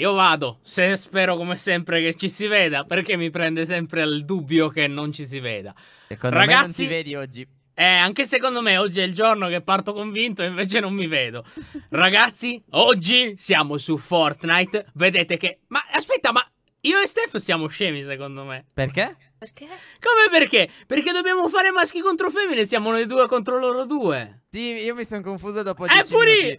Io vado, se spero come sempre che ci si veda, perché mi prende sempre il dubbio che non ci si veda. Secondo Ragazzi, non ti vedi oggi. Eh, anche secondo me oggi è il giorno che parto convinto e invece non mi vedo. Ragazzi, oggi siamo su Fortnite, vedete che... Ma aspetta, ma io e Steph siamo scemi secondo me. Perché? Perché? Come perché? Perché dobbiamo fare maschi contro femmine, siamo noi due contro loro due. Sì, io mi sono confuso dopo 10 eh, Eppure...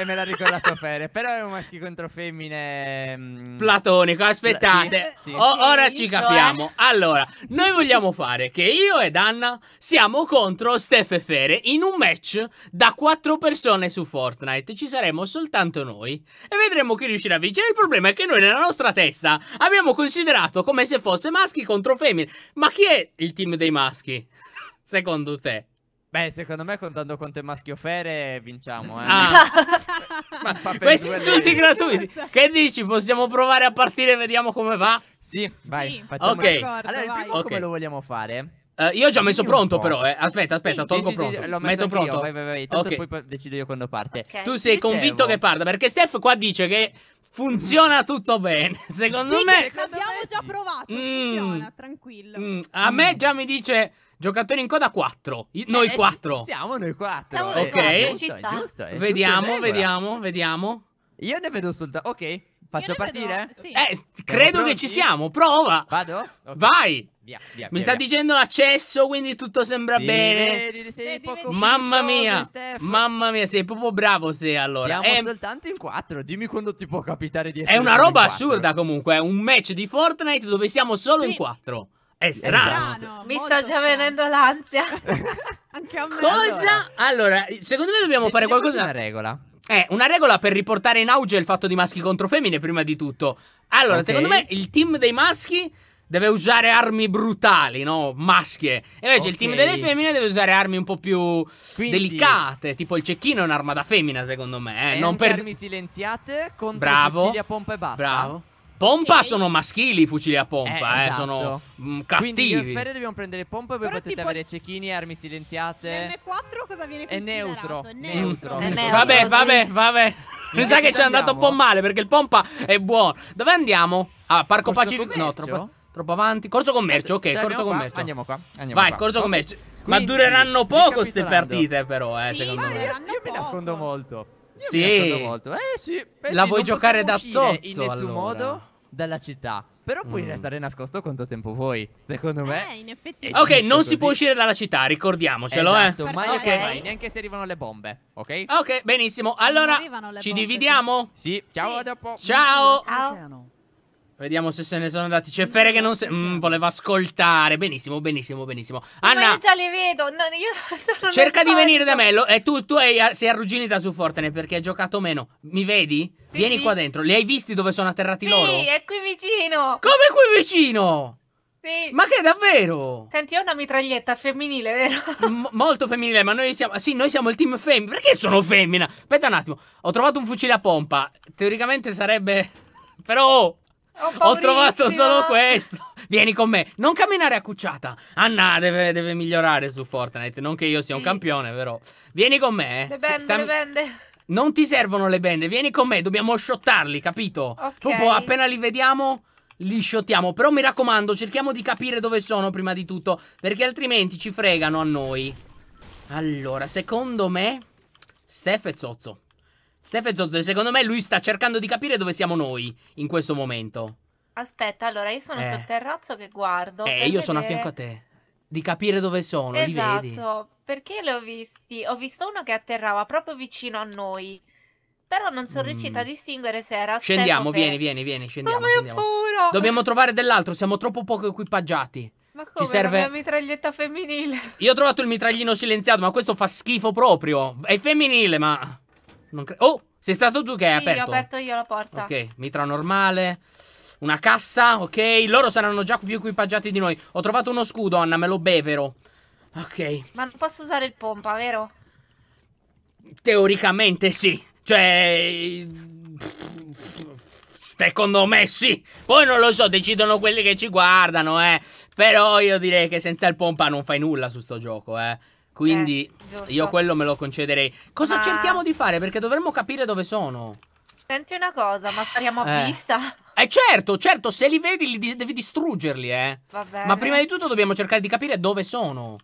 E, me l'ha ricordato Fere, però è un maschio contro femmine... Mm, Platonico, aspettate, sì, sì. O, ora ci cioè capiamo. Allora, noi vogliamo fare che io ed Anna siamo contro Steph e Fere in un match da quattro persone su Fortnite. Ci saremo soltanto noi e vedremo chi riuscirà a vincere. Il problema è che noi nella nostra testa abbiamo considerato come se fosse maschi contro femmine. Ma chi è il team dei maschi, secondo te? Beh, secondo me contando quanto è maschio Fere vinciamo, eh. Ah. Ma questi insulti gratuiti. Esatto. Che dici? Possiamo provare a partire e vediamo come va? Sì, vai, sì. facciamo. Ok. allora, il primo okay. come lo vogliamo fare? Uh, io ho già messo pronto però, eh. Aspetta, aspetta, sì, tolgo sì, pronto. Sì, l'ho messo Metto pronto. vai, vai, vai. Tanto okay. poi decido io quando parte. Okay. Tu sei Dicevo. convinto che parta perché Steph qua dice che funziona tutto bene. Secondo me secondo Abbiamo me già provato, mm. funziona, tranquillo. Mm. A mm. me già mi dice Giocatori in coda 4. Eh, noi 4. Eh, siamo noi 4. ok. Quattro, ci sta. Giusto, vediamo, vediamo, vediamo. Io ne vedo soltanto. Ok. Faccio partire? sì. Eh, credo che ci siamo. Prova. Vado? Okay. Vai. Via, via, Mi via, sta dicendo accesso, quindi tutto sembra sì, bene. Vedi, vedi, mamma mia, Steph. mamma mia, sei proprio bravo. Sei allora. Siamo è... soltanto in 4. Dimmi quando ti può capitare di essere. È una roba assurda comunque. È un match di Fortnite dove siamo solo sì. in 4. È strano. È strano Mi sta già venendo l'ansia. Anche a me. Cosa? Allora, secondo me dobbiamo fare qualcosa. Una regola. Eh, una regola per riportare in auge il fatto di maschi contro femmine, prima di tutto. Allora, okay. secondo me il team dei maschi deve usare armi brutali, no? Maschie. E invece okay. il team delle femmine deve usare armi un po' più Quindi, delicate. Tipo il cecchino è un'arma da femmina, secondo me. Eh? eh non per armi silenziate contro Bravo. pompa e basta. Bravo pompa e... sono maschili i fucili a pompa, eh, eh esatto. sono mh, cattivi. Quindi io e Ferre dobbiamo prendere pompa e voi Però potete avere cecchini e armi silenziate. M4 cosa viene È neutro. Neutro. È neutro. Vabbè, vabbè, vabbè. Mi sa che ci è andato un po' male perché il pompa è buono. Dove andiamo? Ah, Parco Pacifico. No, troppo, troppo, avanti. Corso commercio, ok, cioè, corso commercio. Qua? Andiamo qua. Andiamo Vai, qua. corso okay. commercio. Quindi, Ma dureranno poco queste partite, però, eh, sì, secondo me. Io, io mi nascondo molto. Io sì. mi nascondo molto. Eh sì. Eh, La sì, vuoi giocare da zozzo, in nessun allora. modo? dalla città. Però puoi mm. restare nascosto quanto tempo vuoi. Secondo me. Eh, in effetti. Eh, ok, non così. si può uscire dalla città, ricordiamocelo, eh. esatto, eh. Mai okay. mai, neanche se arrivano le bombe. Ok? Ok, benissimo. Allora, ci bombe, dividiamo? Sì. sì. Ciao, sì. a dopo. Ciao. Ciao. Vediamo se se ne sono andati. C'è Fere che non se... Mm, voleva ascoltare. Benissimo, benissimo, benissimo. Anna... Ma io già li vedo. No, io cerca di venire da me. E eh, tu, tu hai... Ah, sei arrugginita su Fortnite perché hai giocato meno. Mi vedi? Sì, Vieni sì. qua dentro. Li hai visti dove sono atterrati sì, loro? Sì, è qui vicino. Come qui vicino? Sì. Ma che davvero? Senti, ho una mitraglietta femminile, vero? M molto femminile, ma noi siamo. Sì, noi siamo il team femmina. Perché sono femmina? Aspetta un attimo. Ho trovato un fucile a pompa. Teoricamente sarebbe. Però. Oh, ho, trovato solo questo. Vieni con me. Non camminare a cucciata. Anna deve, deve migliorare su Fortnite. Non che io sia sì. un campione, però. Vieni con me. Eh. Le bende, Stam... le bende. Non ti servono le bende. Vieni con me. Dobbiamo shottarli, capito? Okay. Dopo, appena li vediamo li shottiamo. Però mi raccomando, cerchiamo di capire dove sono prima di tutto, perché altrimenti ci fregano a noi. Allora, secondo me, Steph è zozzo e Zozze, secondo me lui sta cercando di capire dove siamo noi in questo momento. Aspetta, allora io sono eh. sul terrazzo che guardo. Eh, io vedere... sono a fianco a te. Di capire dove sono, esatto, li vedi? Esatto, perché li ho visti? Ho visto uno che atterrava proprio vicino a noi. Però non sono mm. riuscita a mm. distinguere se era Scendiamo, vieni, vieni, vieni, scendiamo. Ma scendiamo. paura! Dobbiamo trovare dell'altro, siamo troppo poco equipaggiati. Ma come? Ci serve... La mitraglietta femminile. Io ho trovato il mitraglino silenziato, ma questo fa schifo proprio. È femminile, ma... Cre- oh, sei stato tu che hai sì, aperto. Sì, ho aperto io la porta. Ok, mitra normale. Una cassa, ok. Loro saranno già più equipaggiati di noi. Ho trovato uno scudo, Anna, me lo bevero. Ok. Ma non posso usare il pompa, vero? Teoricamente sì. Cioè... Secondo me sì. Poi non lo so, decidono quelli che ci guardano, eh. Però io direi che senza il pompa non fai nulla su sto gioco, eh. Quindi eh, io quello me lo concederei. Cosa ma... cerchiamo di fare? Perché dovremmo capire dove sono. Senti una cosa, ma staremo a eh. vista. Eh certo, certo, se li vedi li di devi distruggerli, eh. Ma prima di tutto dobbiamo cercare di capire dove sono.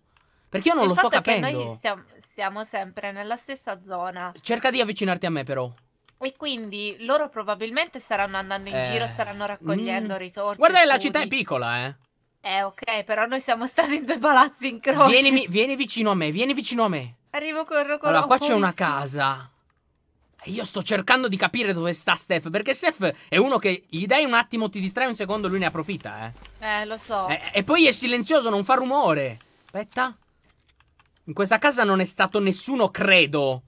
Perché io non Il lo sto capendo. Noi stiamo, siamo sempre nella stessa zona. Cerca di avvicinarti a me però. E quindi loro probabilmente staranno andando in eh. giro, staranno raccogliendo mm. risorse. Guarda, studi. la città è piccola, eh. Eh, ok, però noi siamo stati in due palazzi in croce. Vieni, vieni vicino a me, vieni vicino a me. Arrivo con Rocco. Allora, qua c'è una casa. Io sto cercando di capire dove sta Steph, perché Steph è uno che gli dai un attimo, ti distrai un secondo, lui ne approfitta, eh. Eh, lo so. E, e, poi è silenzioso, non fa rumore. Aspetta. In questa casa non è stato nessuno, credo.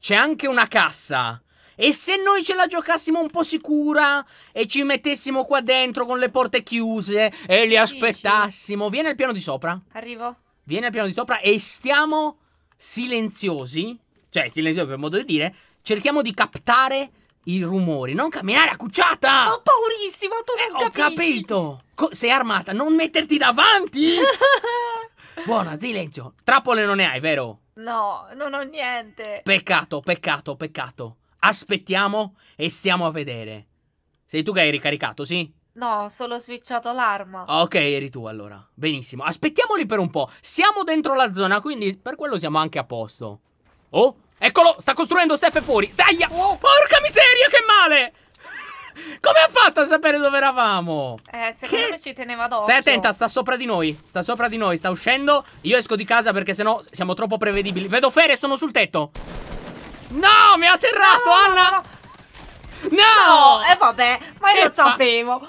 C'è anche una cassa. E se noi ce la giocassimo un po' sicura e ci mettessimo qua dentro con le porte chiuse e li aspettassimo? Vieni al piano di sopra. Arrivo. Vieni al piano di sopra e stiamo silenziosi, cioè silenziosi per modo di dire, cerchiamo di captare i rumori. Non camminare a cucciata! Ho paurissimo, tu non eh, Ho capito! Co sei armata, non metterti davanti! Buona, silenzio. Trappole non ne hai, vero? No, non ho niente. Peccato, peccato, peccato. Aspettiamo e stiamo a vedere. Sei tu che hai ricaricato, sì? No, ho solo switchato l'arma. Ok, eri tu allora. Benissimo. Aspettiamoli per un po'. Siamo dentro la zona, quindi per quello siamo anche a posto. Oh, eccolo, sta costruendo Steph fuori. Staglia! Oh, porca miseria, che male! Come ha fatto a sapere dove eravamo? Eh, secondo che... me ci teneva dopo. Stai attenta, sta sopra di noi. Sta sopra di noi, sta uscendo. Io esco di casa perché sennò siamo troppo prevedibili. Vedo Fere, sono sul tetto. No, mi ha atterrato, no, Anna! No, no! no! E eh, vabbè, ma io che lo sapevo.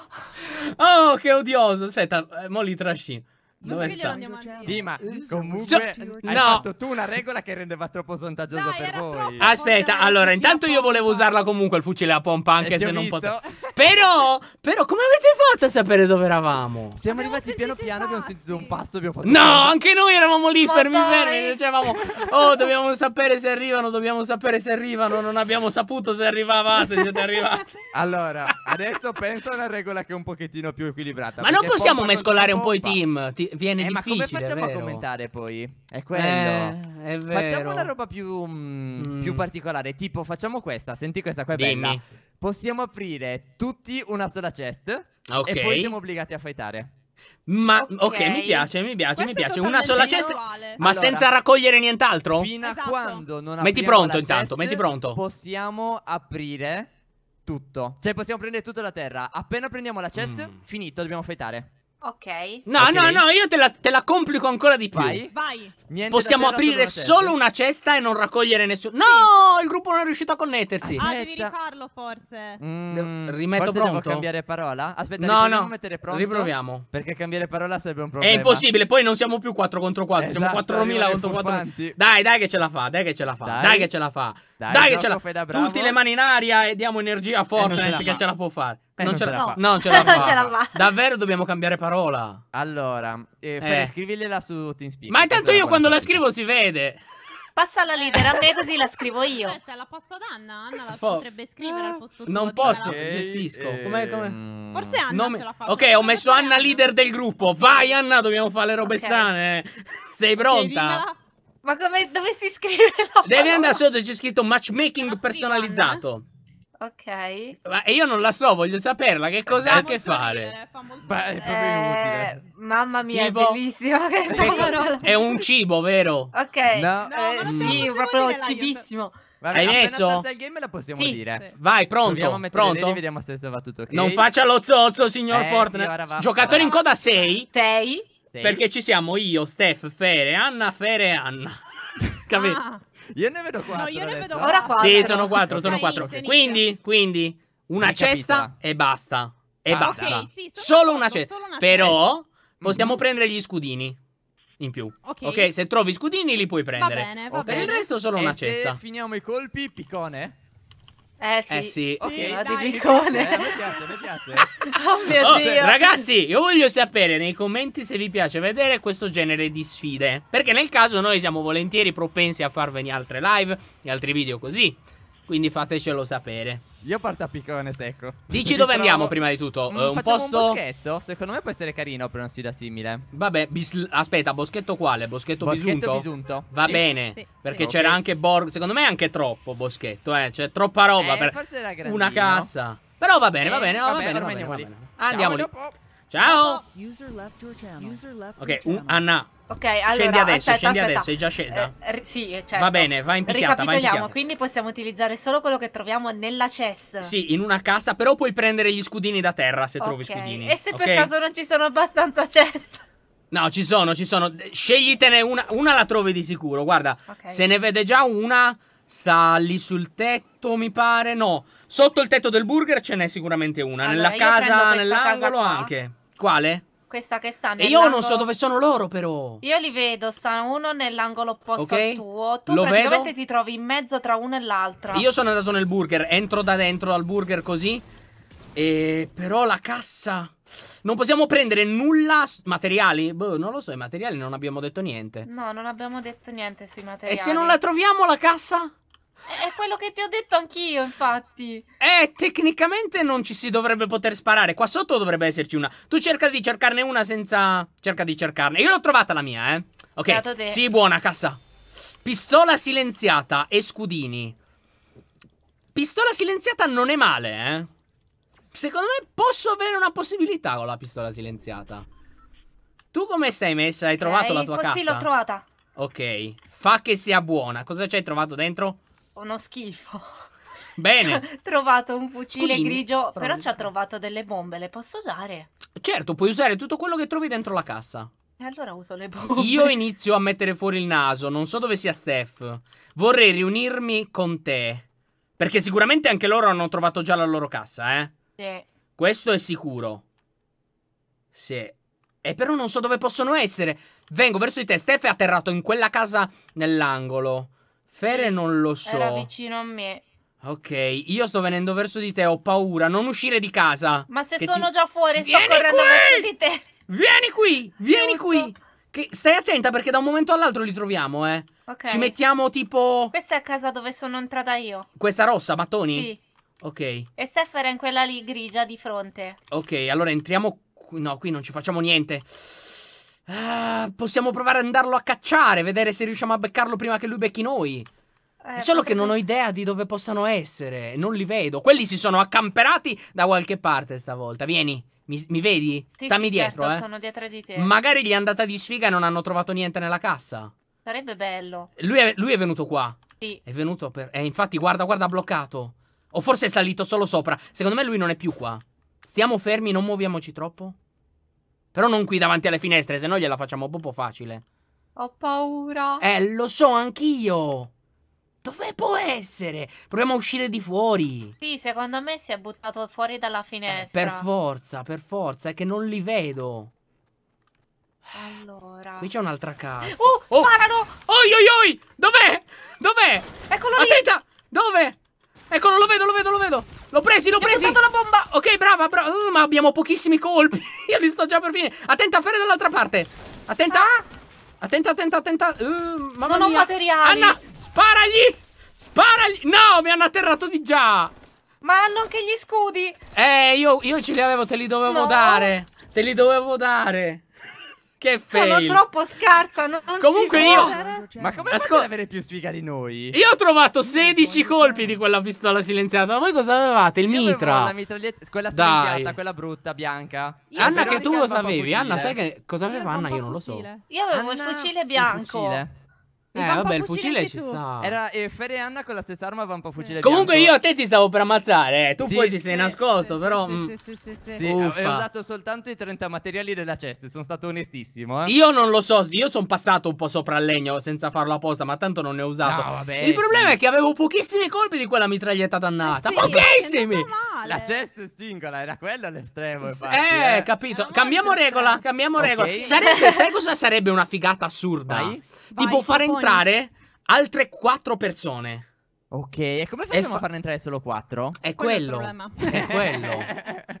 Oh, che odioso. Aspetta, eh, mo li trascino. Non, non sta. Sì, ma comunque so, hai no. fatto tu una regola che rendeva troppo svantaggioso per voi. Aspetta, allora, intanto io volevo usarla comunque il fucile a pompa anche eh, se non potevo. però, però, come avete fatto a sapere dove eravamo? Siamo abbiamo arrivati piano piano, abbiamo sentito un passo, abbiamo fatto... No, anche noi eravamo lì, ma fermi, dai. fermi, dicevamo, oh, dobbiamo sapere se arrivano, dobbiamo sapere se arrivano, non abbiamo saputo se arrivavate, siete arrivati. Allora, adesso penso a una regola che è un pochettino più equilibrata. Ma non possiamo mescolare un po' i team, ti viene eh, difficile. Ma come facciamo a commentare poi? È quello. Eh, è facciamo una roba più, mm, mm, più, particolare. Tipo, facciamo questa. Senti, questa qua è Dimmi. bella. Possiamo aprire tutti una sola chest. Okay. E poi siamo obbligati a fightare. Ma ok, mi piace, mi piace, Questo mi piace. Una sola cesta, ma allora, senza raccogliere nient'altro? Fino a esatto. quando non Metti pronto intanto, chest, metti pronto. Possiamo aprire tutto. Cioè possiamo prendere tutta la terra. Appena prendiamo la chest, mm. finito, dobbiamo fightare. Ok. No, okay. no, no, io te la, te la, complico ancora di più. Vai. Vai. Possiamo aprire solo una cesta e non raccogliere nessuno. No, sì. il gruppo non è riuscito a connettersi. Aspetta. Ah, devi rifarlo forse. Mm, rimetto forse pronto. Devo cambiare parola? Aspetta, no, no. mettere pronto. Riproviamo. Perché cambiare parola sarebbe un problema. È impossibile, poi non siamo più 4 contro 4, esatto, siamo 4000 contro 4. Dai, dai che ce la fa, dai che ce la fa. Dai, dai che ce la fa. Dai, dai che ce la fa. Tutti le mani in aria e diamo energia a eh, Fortnite che ce la può fare. Eh, non, non, ce la, no. non, ce la non ce la fa. Davvero dobbiamo cambiare parola. Allora, eh, eh. scrivigliela su TeamSpeak. Ma intanto io quando la scrivo si vede. Passa la leader a me così la scrivo io. Aspetta, la posso ad Anna? Anna la po potrebbe scrivere al posto tuo. Non posso, la... Eh, gestisco. Eh, come, come... Mm. Forse Anna Nome... ce la fa. Ok, ho messo Anna leader del gruppo. Vai Anna, dobbiamo fare le robe okay. strane. Eh. Sei pronta? Okay, Ma come dove si scrive la Devi andare sotto, c'è scritto matchmaking ah, personalizzato. Anna. Ok. Ma io non la so, voglio saperla. Che cosa a che fare? Ridere, fa Beh, eh, mamma mia, tipo... è bellissima questa parola. È un cibo, vero? Ok. No. Eh, no, sì, proprio cibissimo. Vabbè, Hai messo? game la possiamo sì. dire. Sì. Vai, pronto. Pronto? Lì, vediamo se va tutto ok. Non faccia lo zozzo, signor eh, Fortnite. Sì, Giocatore in coda 6. Sei. Perché ci siamo io, Steph, Fere, Anna, Fere Anna. Capito? Ah. Io ne vedo quattro. No, io ne vedo Ora quattro. Sì, sono quattro, sono quattro. Quindi, quindi una Mi cesta capita. e basta. E basta. Okay, sì, solo, una cesta. Solo una Però possiamo mm. prendere gli scudini in più. Okay. ok, se trovi scudini li puoi prendere. Va bene, va okay. bene. Per il resto solo e una cesta. finiamo i colpi, piccone. Eh sì, eh sì. Okay, sì dai, mi piace, eh, mi piace, mi piace. oh mio oh, Dio. Ragazzi, io voglio sapere nei commenti se vi piace vedere questo genere di sfide. Perché nel caso noi siamo volentieri propensi a farvene altre live e altri video così. Quindi fatecelo sapere. Io parto a piccone secco. Dici dove andiamo prima di tutto? Mm, eh, un posto. Un boschetto? Secondo me può essere carino per una sfida simile. Vabbè, bis... aspetta, boschetto quale? Boschetto, boschetto bisunto? bisunto. Va sì. bene. Sì. Perché sì. c'era okay. anche Borg. Secondo me è anche troppo boschetto, eh. C'è troppa roba. Eh, per... Forse era grandino. Una cassa. Però va bene, eh, va bene, va, va bene. Ormai va va bene. Andiamo lì. Ciao. Ciao. Ok, un... Anna. Ok, allora, scendi adesso, aspetta, scendi aspetta. adesso, è già scesa. Eh, sì, certo. Va bene, va in picchiata, va in picchiata. quindi possiamo utilizzare solo quello che troviamo nella chest. Sì, in una cassa, però puoi prendere gli scudini da terra se okay. trovi scudini. E se okay? per caso non ci sono abbastanza chest? No, ci sono, ci sono. Sceglitene una, una la trovi di sicuro, guarda. Okay. Se ne vede già una, sta lì sul tetto, mi pare. No, sotto il tetto del burger ce n'è sicuramente una. Allora, nella casa, nell'angolo anche. Quale? Questa che sta E io non so dove sono loro, però. Io li vedo, sta uno nell'angolo opposto okay. al tuo. Tu Lo praticamente vedo. ti trovi in mezzo tra uno e l'altro. Io sono andato nel burger, entro da dentro al burger così. E però la cassa. Non possiamo prendere nulla. Materiali? Boh, non lo so. I materiali non abbiamo detto niente. No, non abbiamo detto niente sui materiali. E se non la troviamo la cassa? È quello che ti ho detto anch'io, infatti. Eh, tecnicamente non ci si dovrebbe poter sparare. Qua sotto dovrebbe esserci una. Tu cerca di cercarne una senza... Cerca di cercarne. Io l'ho trovata la mia, eh. Ok. Sì, buona, cassa. Pistola silenziata e scudini. Pistola silenziata non è male, eh. Secondo me posso avere una possibilità con la pistola silenziata. Tu come stai messa? Hai trovato eh, la tua cassa? Sì, l'ho trovata. Ok. Fa che sia buona. Cosa ci hai trovato dentro? uno schifo. Bene. Ha trovato un fucile Scudini, grigio, però ci ha trovato delle bombe, le posso usare? Certo, puoi usare tutto quello che trovi dentro la cassa. E allora uso le bombe. Io inizio a mettere fuori il naso, non so dove sia Steph. Vorrei riunirmi con te. Perché sicuramente anche loro hanno trovato già la loro cassa, eh? Sì. Questo è sicuro. Sì. E però non so dove possono essere. Vengo verso di te, Steph è atterrato in quella casa nell'angolo. Fere non lo so. Era vicino a me. Ok, io sto venendo verso di te, ho paura. Non uscire di casa. Ma se sono ti... già fuori, vieni sto correndo qui! verso di te. Vieni qui, vieni Giusto. qui. Che... stai attenta perché da un momento all'altro li troviamo, eh. Ok. Ci mettiamo tipo. Questa è a casa dove sono entrata io. Questa rossa, mattoni? Sì. Ok. E Steph era in quella lì grigia di fronte. Ok, allora entriamo. No, qui non ci facciamo niente. Ah, possiamo provare ad andarlo a cacciare, vedere se riusciamo a beccarlo prima che lui becchi noi. Eh, Solo che non ho idea di dove possano essere, non li vedo. Quelli si sono accamperati da qualche parte stavolta. Vieni, mi, mi vedi? Sì, Stammi sì, dietro, certo, eh. sono dietro di te. Magari gli è andata di sfiga e non hanno trovato niente nella cassa. Sarebbe bello. Lui è, lui è venuto qua. Sì. È venuto per... Eh, infatti, guarda, guarda, ha bloccato. O forse è salito solo sopra. Secondo me lui non è più qua. Stiamo fermi, non muoviamoci troppo. Però non qui davanti alle finestre, se no gliela facciamo proprio facile. Ho paura. Eh, lo so anch'io. Dove può essere? Proviamo a uscire di fuori. Sì, secondo me si è buttato fuori dalla eh, finestra. Eh, per forza, per forza, è che non li vedo. Allora. Qui c'è un'altra casa. Oh, oh, sparano! Oi, oi, oi! Dov'è? Dov'è? Eccolo lì! Attenta! Dove? Eccolo, lo vedo, lo vedo, lo vedo. L'ho presi, l'ho presi. Ho la bomba. Ok, brava, brava. Uh, ma abbiamo pochissimi colpi. Io li sto già per finire. Attenta, Fere dall'altra parte. Attenta. Ah. Attenta, attenta, attenta. Uh, mamma non mia. ho materiali. Anna, sparagli. Sparagli. No, mi hanno atterrato di già. Ma hanno anche gli scudi. Eh, io, io ce li avevo, te li dovevo no. dare. Te li dovevo dare. Che cioè, fail. Sono troppo scarsa. Non, non Comunque io. Ma come Ascol- fate avere più sfiga di noi? Io ho trovato 16 colpi di quella pistola silenziata. Ma voi cosa avevate? Il io mitra. La mitraglietta, quella silenziata, Dai. quella brutta, bianca. Io Anna, che tu cosa avevi? Anna, sai che cosa aveva Anna? Io non lo so. Io avevo Anna, il fucile bianco. Il fucile. Eh, vabbè, il fucile ci tu. sta. Era eh, Fede e Anna con la stessa arma va un po' fucile. Sì. Comunque io a te ti stavo per ammazzare. Eh. Tu sì, poi ti sei sì, nascosto, però. Mm. Sì, sì, sì, sì, eh, Ho usato soltanto i 30 materiali della cesta. Sono stato onestissimo. Eh. Io non lo so. Io sono passato un po' sopra il legno senza farlo apposta, ma tanto non ne ho usato. No, vabbè, il problema è che avevo pochissimi colpi di quella mitraglietta dannata. Eh pochissimi! La cesta è singola, era quello all'estremo. Eh, eh, capito. Cambiamo regola. Cambiamo regola. sai cosa sarebbe una figata assurda? Tipo fare in entrare altre quattro persone. Ok, e come facciamo e fa a farne entrare solo quattro? È quello. quello è, è quello.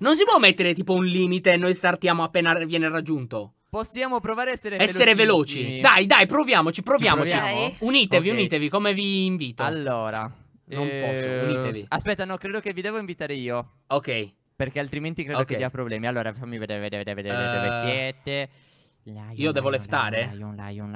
Non si può mettere tipo un limite e noi startiamo appena viene raggiunto. Possiamo provare a essere, essere veloci. Dai, dai, proviamoci, proviamoci. Proviamo? Unitevi, okay. unitevi, come vi invito. Allora. Non eh... posso, unitevi. Aspetta, no, credo che vi devo invitare io. Ok. Perché altrimenti credo okay. che dia problemi. Allora, fammi vedere, vedere, vedere, uh... dove eh. siete. Io devo leftare? No, no, no,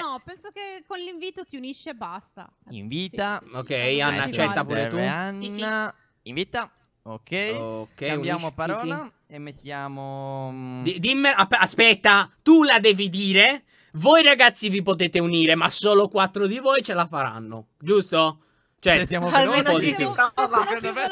no, penso che con l'invito ti unisci e basta. Invita. Sì. Ok, Anna accetta pure tu. Anna, invita. Ok, okay cambiamo unisciti. parola e mettiamo... Mm, D dimmi, aspetta, tu la devi dire. Voi ragazzi vi potete unire, ma solo quattro di voi ce la faranno, giusto? Cioè, se siamo venuti,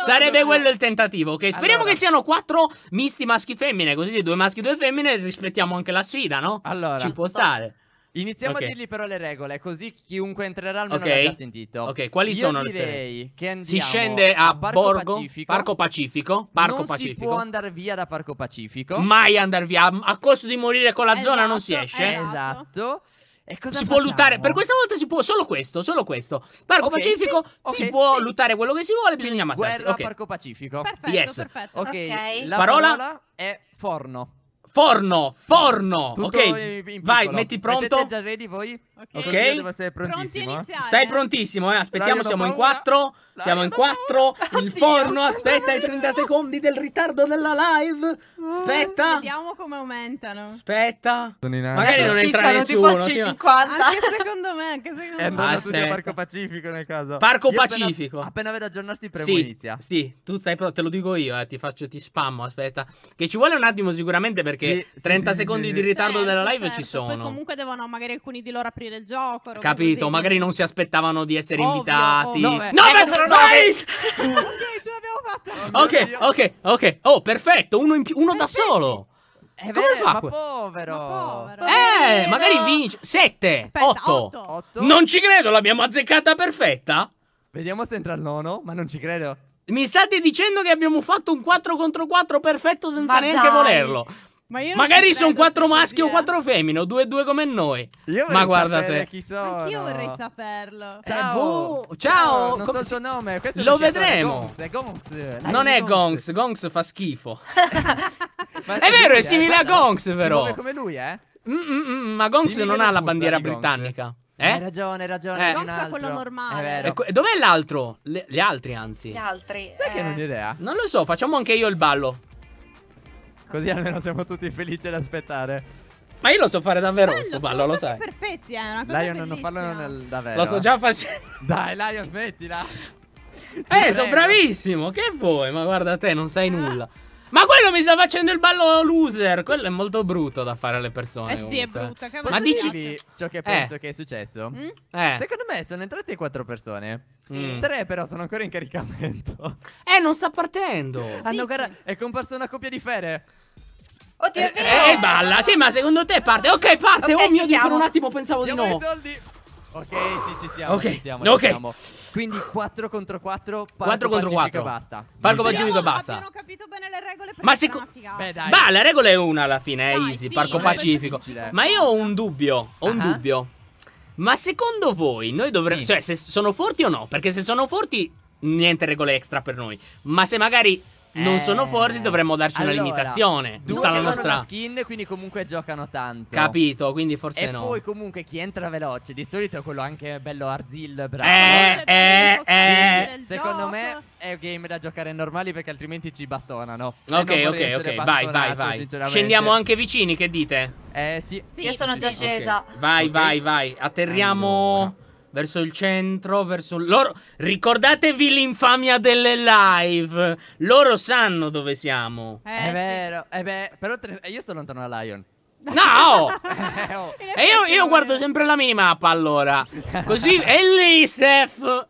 sarebbe quello il tentativo, ok? Speriamo allora. che siano quattro misti maschi-femmine, e così due maschi e due femmine rispettiamo anche la sfida, no? Allora, ci può stare. Iniziamo okay. a dirgli però le regole, così chiunque entrerà almeno okay. l'ha già sentito. Ok, quali Io sono le regole? che andiamo Si scende a, a Parco Borgo, Pacifico. Parco Pacifico, Parco non Pacifico. si può andare via da Parco Pacifico. Mai andare via, a costo di morire con la esatto, zona non si esce. Esatto. esatto si facciamo? può luttare Per questa volta si può solo questo, solo questo. Parco okay, Pacifico, okay, si può sì. lottare quello che si vuole, bisogna ammazzarsi. Guerra okay. Parco Pacifico. Perfetto, yes. perfetto. ok, la parola, parola è forno. Forno, forno. Tutto ok, vai, metti pronto. Mettete già ready voi? Ok. okay. Devo prontissimo. Eh. Sei prontissimo, eh? Aspettiamo, siamo, in quattro, siamo in quattro. Il forno aspetta i 30 secondi del ritardo della live. Oh, aspetta. Vediamo come aumentano. Aspetta. Magari non entra nessuno. Tipo 50. Anche secondo me, anche secondo me. È andato Parco Pacifico nel caso. Parco Pacifico. Appena, appena vedo aggiornarsi premo sì, inizia. Sì, tu stai pronto, te lo dico io, eh, ti faccio ti spammo, aspetta. Che ci vuole un attimo sicuramente perché perché sì, 30 sì, secondi sì, di ritardo certo, della live certo. ci sono. Poi comunque devono magari alcuni di loro aprire il gioco. Capito, così. magari non si aspettavano di essere ovvio, invitati. Ovvio. no, 9 sono 9! ok, oh, ok, ok, Oh, perfetto, uno, in più, uno da eh solo. È eh, Come fa? Ma povero. ma povero. Eh, magari vince. 7, 8. Non ci credo, l'abbiamo azzeccata perfetta. Vediamo se entra il nono, ma non ci credo. Mi state dicendo che abbiamo fatto un 4 contro 4 perfetto senza ma neanche dai. volerlo. Ma io Magari sono quattro maschi o eh. quattro femmine, o due e due come noi. Io Ma guarda te. Chi sono. Anch'io vorrei saperlo. Eh, ciao. Eh, boh. Ciao. Ciao. Non so il suo nome. Questo Lo vedremo. Gonks, è Gonks. non è Gonks. Gonks fa schifo. Ma è vero, è eh. simile a Gonks, però. Si come lui, eh? Mm, mm, mm, ma Gonks non ha la bandiera britannica. Eh? Hai ragione, hai ragione. Eh. Gonks è quello normale. È dov'è l'altro? gli altri, anzi. Gli altri. Sai che non ho idea. Non lo so, facciamo anche io il ballo. Così almeno siamo tutti felici ad aspettare. Ma io lo so fare davvero, Bello, ballo, lo sai. Perfetti, eh, è una cosa Lion, non farlo nel, davvero. Lo sto già facendo. Dai, Lion, smettila. eh, sono bravissimo. Che vuoi? Ma guarda te, non sai nulla. Ma quello mi sta facendo il ballo loser. Quello è molto brutto da fare alle persone. Eh sì, comunque. è brutto. Che Ma dici ciò che eh. penso eh. che è successo? Mm? Eh. Secondo me sono entrate quattro persone. Mm. Tre però sono ancora in caricamento. Eh, non sta partendo. Hanno ah, è comparsa una coppia di fere. Oddio, è eh, vero. E eh, balla, sì, ma secondo te parte. Ok, parte. Okay, oh mio Dio, per un attimo pensavo Diamo di no. Ok, sì, ci siamo. Ok, ci siamo, okay. siamo. Quindi 4 contro 4. 4 contro 4. Basta. Parco Pacifico e basta. Non ho capito bene le regole. Ma se. Beh, la regola è una alla fine. È dai, easy. Sì, Parco Pacifico. Eh. Ma io ho un dubbio. Ho uh -huh. un ah. dubbio. Ma secondo voi noi dovremmo. Sì. Cioè, se sono forti o no? Perché se sono forti, niente regole extra per noi. Ma se magari non eh. sono forti, dovremmo darci allora, una limitazione. Giusta la nostra skin, quindi comunque giocano tanto. Capito, quindi forse e no. E poi comunque chi entra veloce, di solito è quello anche bello Arzil, bravo. Eh, eh, eh. Secondo me è un game da giocare normali perché altrimenti ci bastonano. Ok, ok, ok, vai, vai, vai. Scendiamo anche vicini, che dite? Eh sì. sì. Io sono già scesa. Okay. Vai, okay. vai, vai. Atterriamo allora verso il centro, verso loro. Ricordatevi l'infamia delle live. Loro sanno dove siamo. Eh, è sì. vero. Eh beh, però te... Eh, io sto lontano da Lion. No! eh, oh. E io, io, guardo sempre la minimappa allora. Così è lì, Steph.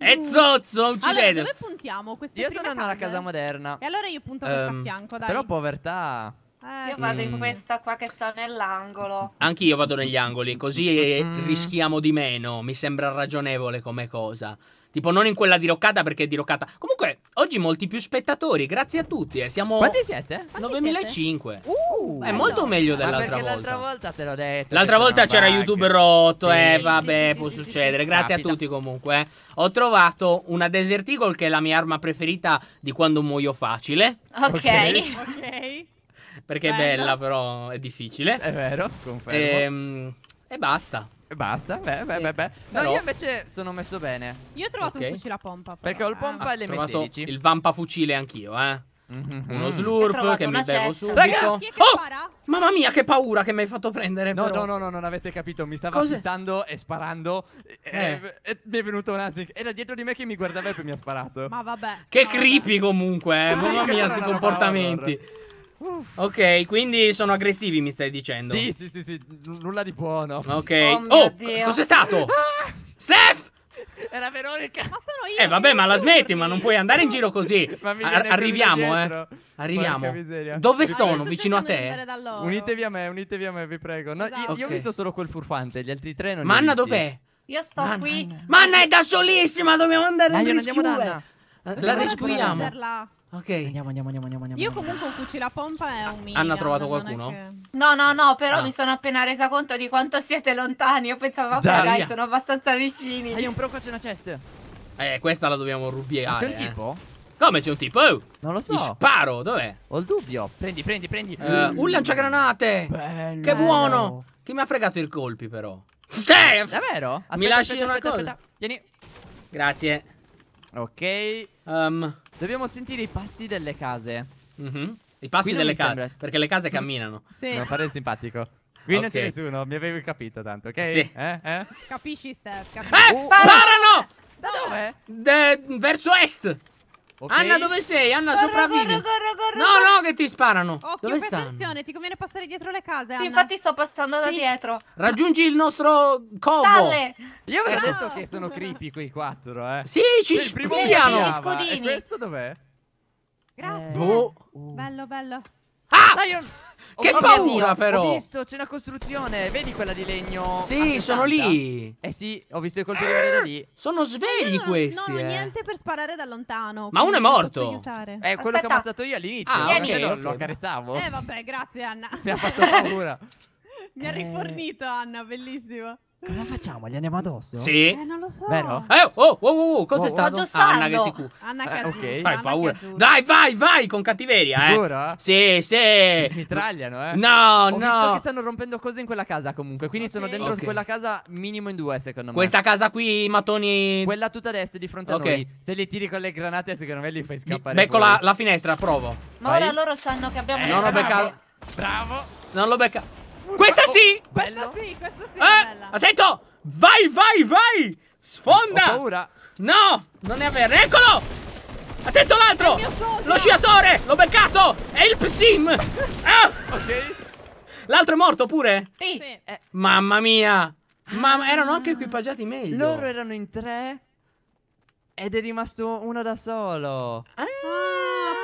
E Zozzo, uccidete. Allora, dove puntiamo? Queste io sono andando alla casa moderna. E allora io punto um, a ehm, fianco, dai. Però povertà. Eh, io vado in mm. questa qua che sta nell'angolo. Anch'io vado negli angoli, così mm. rischiamo di meno. Mi sembra ragionevole come cosa. Tipo, non in quella diroccata perché è diroccata. Comunque, oggi molti più spettatori, grazie a tutti. Eh. Siamo. Quanti siete? 9005. Uh, è molto meglio dell'altra volta. L'altra volta te l'ho detto. L'altra volta c'era YouTube rotto. Eh, sì, eh, vabbè, sì, può sì, succedere. grazie Capita. a tutti comunque. Eh. Ho trovato una Desert Eagle che è la mia arma preferita di quando muoio facile. Ok. Ok. Perché bella. è bella, però è difficile. È vero, confermo. E, ehm, e basta. E basta, beh, beh, beh, eh, beh. No, però... io invece sono messo bene. Io ho trovato okay. un fucile a pompa. Però, perché ho il eh. pompa eh. Ah, e le Ho messe. M16. il vampa fucile anch'io, eh. Mhm. Mm -hmm. Uno slurp che mi bevo subito. Raga, oh! Mamma mia, che paura che mi hai fatto prendere. No, però. no, no, no, non avete capito. Mi stava Cos'è? fissando e sparando. Eh. E, e, mi è venuto un Asik. Era dietro di me che mi guardava e poi mi ha sparato. Ma vabbè. Che ma creepy vabbè. comunque, eh. Mamma mia, sti comportamenti. Horror. Ok, quindi sono aggressivi, mi stai dicendo. Sì, sì, sì, sì. nulla di buono. Ok. Oh, oh cos'è stato? Ah! Steph! Era Veronica. Ma sono io. Eh, vabbè, ma la smetti, ma non puoi andare in giro così. ma Ar arriviamo, eh. Arriviamo. Dove sono? Vicino a te? Unitevi a me, unitevi a me, vi prego. No, esatto. io, okay. ho visto solo quel furfante, gli altri tre non Ma Manna, dov'è? Io sto Anna, qui. Manna è da solissima, dobbiamo andare in giro. Dai, in rescue. La rescuiamo. Ok. Andiamo, andiamo, andiamo, andiamo, andiamo. Io comunque un pompa è un minigun. Hanno trovato qualcuno? Che... No, no, no, però ah. mi sono appena resa conto di quanto siete lontani. Io pensavo, vabbè, Già, dai, sono abbastanza vicini. Hai un pro qua c'è una chest. Eh, questa la dobbiamo rubiare. c'è un eh. tipo? Come c'è un tipo? Oh. Non lo so. Ti sparo, dov'è? Ho il dubbio. Prendi, prendi, prendi. Uh, mm. Un lanciagranate. Bello. Che buono. Chi mi ha fregato i colpi, però. Davvero? Aspetta, mi lasci aspetta, una aspetta, cosa? Aspetta. Vieni. Grazie. Ok. Um, dobbiamo sentire i passi delle case. Mm -hmm. I passi delle case. Sembra. Perché le case camminano. Sì. Non pare simpatico. Qui okay. non c'è nessuno, mi avevi capito tanto, ok? Sì. Eh? Eh? Capisci, Steph? Capisci. Eh, uh, sparano! Da dove? De verso est! Okay. Anna, dove sei? Anna, corro, sopravvivi. Corro, corro, corro, no, corro. no, che ti sparano. Occhio, dove stai? attenzione, ti conviene passare dietro le case. Anna. Infatti, sto passando da dietro. Raggiungi il nostro covo. Dalle. Io eh, avevo no. detto che sono creepy quei quattro, eh. Sì, ci spiano. scudini. E questo dov'è? Grazie. Eh. Boh. Bello, bello. Ah! Dai, io... Che oh, paura però Ho visto c'è una costruzione Vedi quella di legno Sì sono lì Eh sì ho visto i colpi di veleno lì ah, Sono svegli no, questi Non ho eh. niente per sparare da lontano Ma uno è morto È eh, quello che ho ammazzato io all'inizio Ah Vieni. Okay, okay. Lo accarezzavo Eh vabbè grazie Anna Mi ha fatto paura Mi ha rifornito Anna bellissimo Cosa facciamo? Gli andiamo addosso? Sì. Eh, non lo so. Vero? Eh, oh, oh, oh, oh cosa oh, è stato? Ah, Anna che si cu. Anna che eh, Ok. Fai Anna paura. Dai, vai, vai con cattiveria, eh. Sicura? eh. Sì, sì. Si smitragliano, eh. No, Ho no. Ho visto che stanno rompendo cose in quella casa comunque, quindi okay. sono dentro okay. quella casa minimo in due, secondo me. Questa casa qui, mattoni Quella tutta a destra di fronte okay. a noi. Se li tiri con le granate, secondo me li fai scappare. Becco la, la, finestra, provo. Ma vai. ora loro sanno che abbiamo eh, le Non ho beccato. Bravo. Non l'ho beccato. Questa oh, sì! Oh, questa sì, questa sì eh, Attento! Vai, vai, vai! Sfonda! Ho paura! No! Non è vero! Eccolo! Attento l'altro! Lo sciatore! L'ho beccato! È il psim! ah! Ok. L'altro è morto pure? Sì. Eh. Mamma mia! Ma ah. erano anche equipaggiati meglio. Loro erano in tre. Ed è rimasto uno da solo. Ah, ah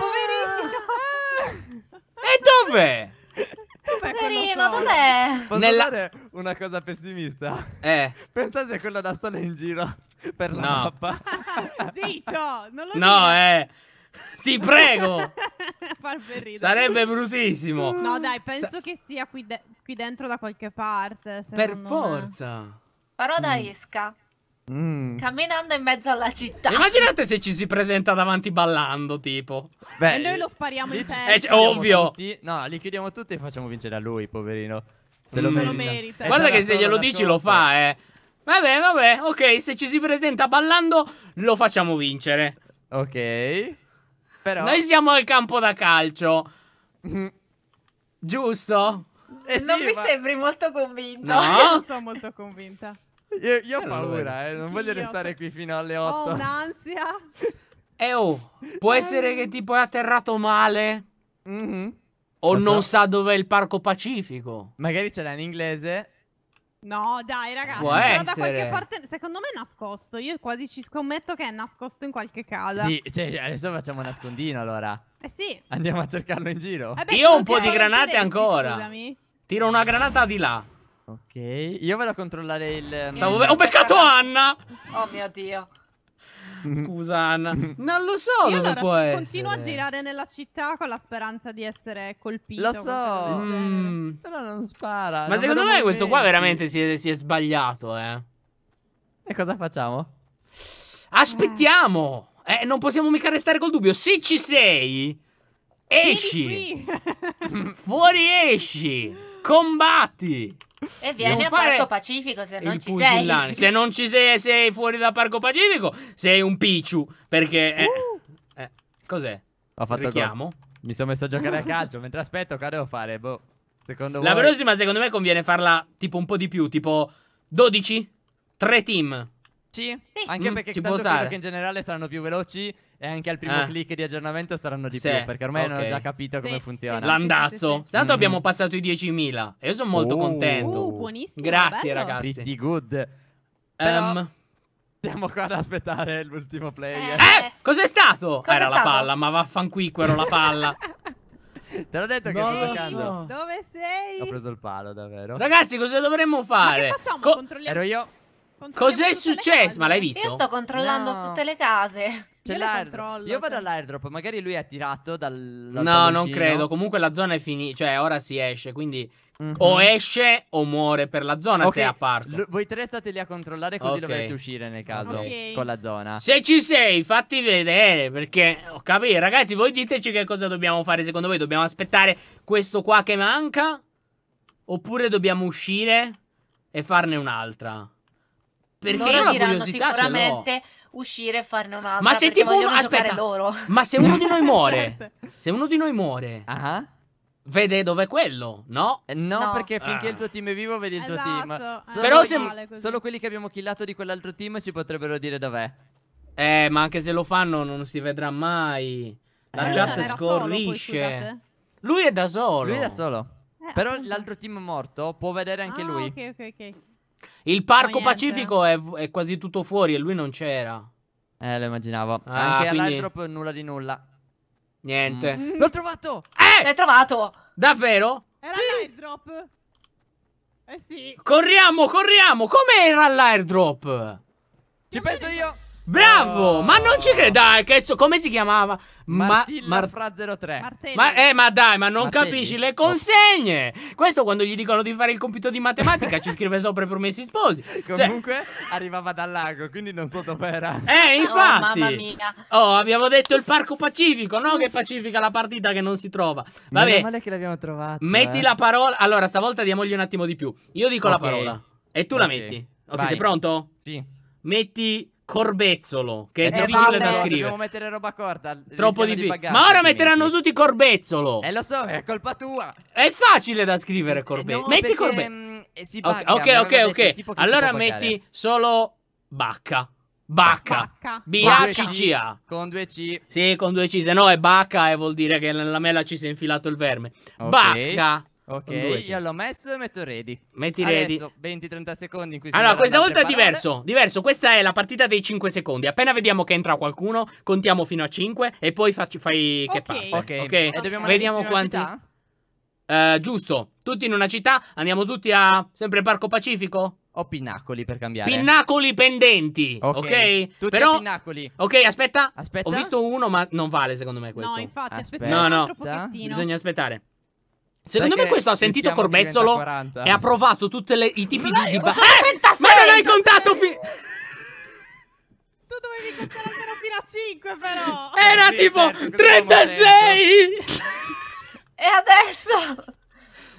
poverino! Ah. e dov'è? Dov'è Verino, dov'è? Posso Nella... dare una cosa pessimista? Eh. Pensa se quello da sole in giro per la no. mappa. Zitto, non lo No, dire. eh. Ti prego. Sarebbe brutissimo. No, dai, penso Sa che sia qui, de qui, dentro da qualche parte. Per forza. Me. Però da mm. esca. Mm. Camminando in mezzo alla città. Immaginate se ci si presenta davanti ballando, tipo. Beh, e noi lo spariamo in testa. Eh, eh ovvio. Tutti. No, li chiudiamo tutti e facciamo vincere a lui, poverino. Se mm. lo, merita. lo merita. Eh, Guarda che se glielo dici lo fa, eh. Vabbè, vabbè, ok, se ci si presenta ballando lo facciamo vincere. Ok. Però... Noi siamo al campo da calcio. Mm. Giusto? Eh non mi ma... sembri molto convinto. No? Io non sono molto convinta. Io, io ho paura, eh, non voglio io restare cioè, qui fino alle 8. Ho un'ansia. Eh oh, può eh. essere che tipo è atterrato male. Mm -hmm. O Cosa? non sa dov'è il Parco Pacifico. Magari ce l'ha in inglese. No, dai, ragazzi. Può da qualche parte, secondo me è nascosto. Io quasi ci scommetto che è nascosto in qualche casa. Sì, cioè, adesso facciamo un nascondino allora. Eh sì. Andiamo a cercarlo in giro. Eh beh, Io ho un po' di granate ancora. Scusami. Tiro una granata di là. Ok, io vado a controllare il... Mm, Stavo... Ho beccato Anna! Oh mio Dio. Scusa Anna, non lo so Io dove allora può essere. continuo a girare nella città con la speranza di essere colpito. Lo so, mm. però non spara. Ma non secondo me questo qua veramente si è, si è sbagliato, eh. E cosa facciamo? Aspettiamo! Eh, eh non possiamo mica restare col dubbio. Se ci sei, esci! Fuori esci! Combatti! E vieni a Parco Pacifico se non ci pusilane. sei. Se non ci sei, sei fuori da Parco Pacifico, sei un picciu. Perché. Eh, uh. eh, cos'è? Ho fatto Richiamo. Mi sono messo a giocare a calcio. Mentre aspetto, cosa devo fare? Boh. Secondo La voi... prossima, secondo me, conviene farla tipo un po' di più. Tipo 12? 3 team. Sì, anche mm, perché ci tanto credo che in generale saranno più veloci e anche al primo ah. click di aggiornamento saranno di sì. più, perché ormai okay. hanno già capito sì. come funziona. Sì, L'andazzo. Tanto mm. abbiamo passato i 10.000 e io sono molto oh. contento. Uh, buonissimo. Grazie bello. ragazzi. Pretty good. Ehm, Però... Um, siamo qua ad aspettare l'ultimo player. Eh, eh cos'è stato? Cos Era stato? la palla, ma vaffanquiquero la palla. Te l'ho detto che no, sto giocando. Dove sei? Ho preso il palo, davvero. Ragazzi, cosa dovremmo fare? Ma che facciamo? Co Controlliamo. Ero io. Cos'è successo? Ma l'hai visto? Io sto controllando no. tutte le case. C'è l'airdrop. Io vado all'airdrop, magari lui è tirato dal. No, vicino. non credo. Comunque la zona è finita. Cioè, ora si esce. Quindi mm -hmm. o esce o muore per la zona okay. se è a parte. L voi tre state lì a controllare così okay. dovrete uscire nel caso okay. con la zona. Se ci sei, fatti vedere. Perché ho capito, ragazzi, voi diteci che cosa dobbiamo fare. Secondo voi dobbiamo aspettare questo qua che manca? Oppure dobbiamo uscire e farne un'altra? Perché loro io la curiosità sicuramente uscire e farne un'altra. Ma se tipo uno aspetta, loro. ma se uno di noi muore, certo. se uno di noi muore, uh-huh. vede dov'è quello, no? Eh, no? no? perché ah. finché ah. il tuo team è vivo, vedi il esatto, tuo team. Esatto. Ah, solo Però se... solo quelli che abbiamo killato di quell'altro team ci potrebbero dire dov'è. Eh, ma anche se lo fanno, non si vedrà mai. La eh, chat scorrisce. lui è da solo. Lui è da solo. Eh, Però l'altro team morto può vedere anche ah, lui. Ok, ok, ok. Il parco no, pacifico è, è, quasi tutto fuori e lui non c'era. Eh, lo immaginavo. Ah, Anche quindi... all'airdrop nulla di nulla. Niente. Mm. L'ho trovato! Eh! L'hai trovato! Davvero? Era sì. l'airdrop. Eh sì. Corriamo, corriamo! Com'era l'airdrop? Ci penso io! Bravo! Oh. Ma non ci credo, eh, dai, che come si chiamava? Martilla ma, Mar 03 ma, eh, ma dai, ma non Martelli. capisci le consegne. Questo quando gli dicono di fare il compito di matematica ci scrive sopra i promessi sposi. Cioè Comunque cioè... arrivava dal lago, quindi non so era Eh, oh, infatti. Oh, mamma mia. Oh, abbiamo detto il Parco Pacifico, no? Che pacifica la partita che non si trova. Vabbè. Meno male che l'abbiamo trovata. Metti eh. la parola. Allora, stavolta diamogli un attimo di più. Io dico okay. la parola e tu okay. la metti. Ok, Vai. sei pronto? Sì. Metti Corbezzolo, che è eh, difficile vabbè, da scrivere. Dobbiamo mettere roba corta. Troppo difficile. Di Ma ora metteranno tutti Corbezzolo. Eh, lo so, è colpa tua. È facile da scrivere Corbezzolo. Eh, no, metti Corbezzolo. Mm, eh, ok, ok, ok. okay. allora metti solo Bacca. Bacca. B-A-C-C-A. Con due C. Sì, con due C. Se no è Bacca e vuol dire che nella mela ci si è infilato il verme. Okay. Bacca. Ok, io l'ho messo e metto ready. Metti Adesso, ready. 20-30 secondi in cui Allora, questa volta è diverso, diverso. Questa è la partita dei 5 secondi. Appena vediamo che entra qualcuno, contiamo fino a 5 e poi facci, fai okay. che parte. Ok, okay. okay. vediamo quanti. Uh, giusto, tutti in una città, andiamo tutti a sempre Parco Pacifico? Ho Pinnacoli per cambiare. Pinnacoli pendenti, ok? okay? Tutti Però... Pinnacoli. Ok, aspetta. aspetta. Ho visto uno, ma non vale secondo me questo. No, infatti, aspetta. aspetta. No, no, bisogna aspettare. Secondo Perché me questo ha sentito Corbezzolo e ha provato tutti i tipi Dai, di... di ba- eh, ma non hai contato fino... tu dovevi contare almeno fino a 5 però! Era sì, tipo certo, 36! e adesso...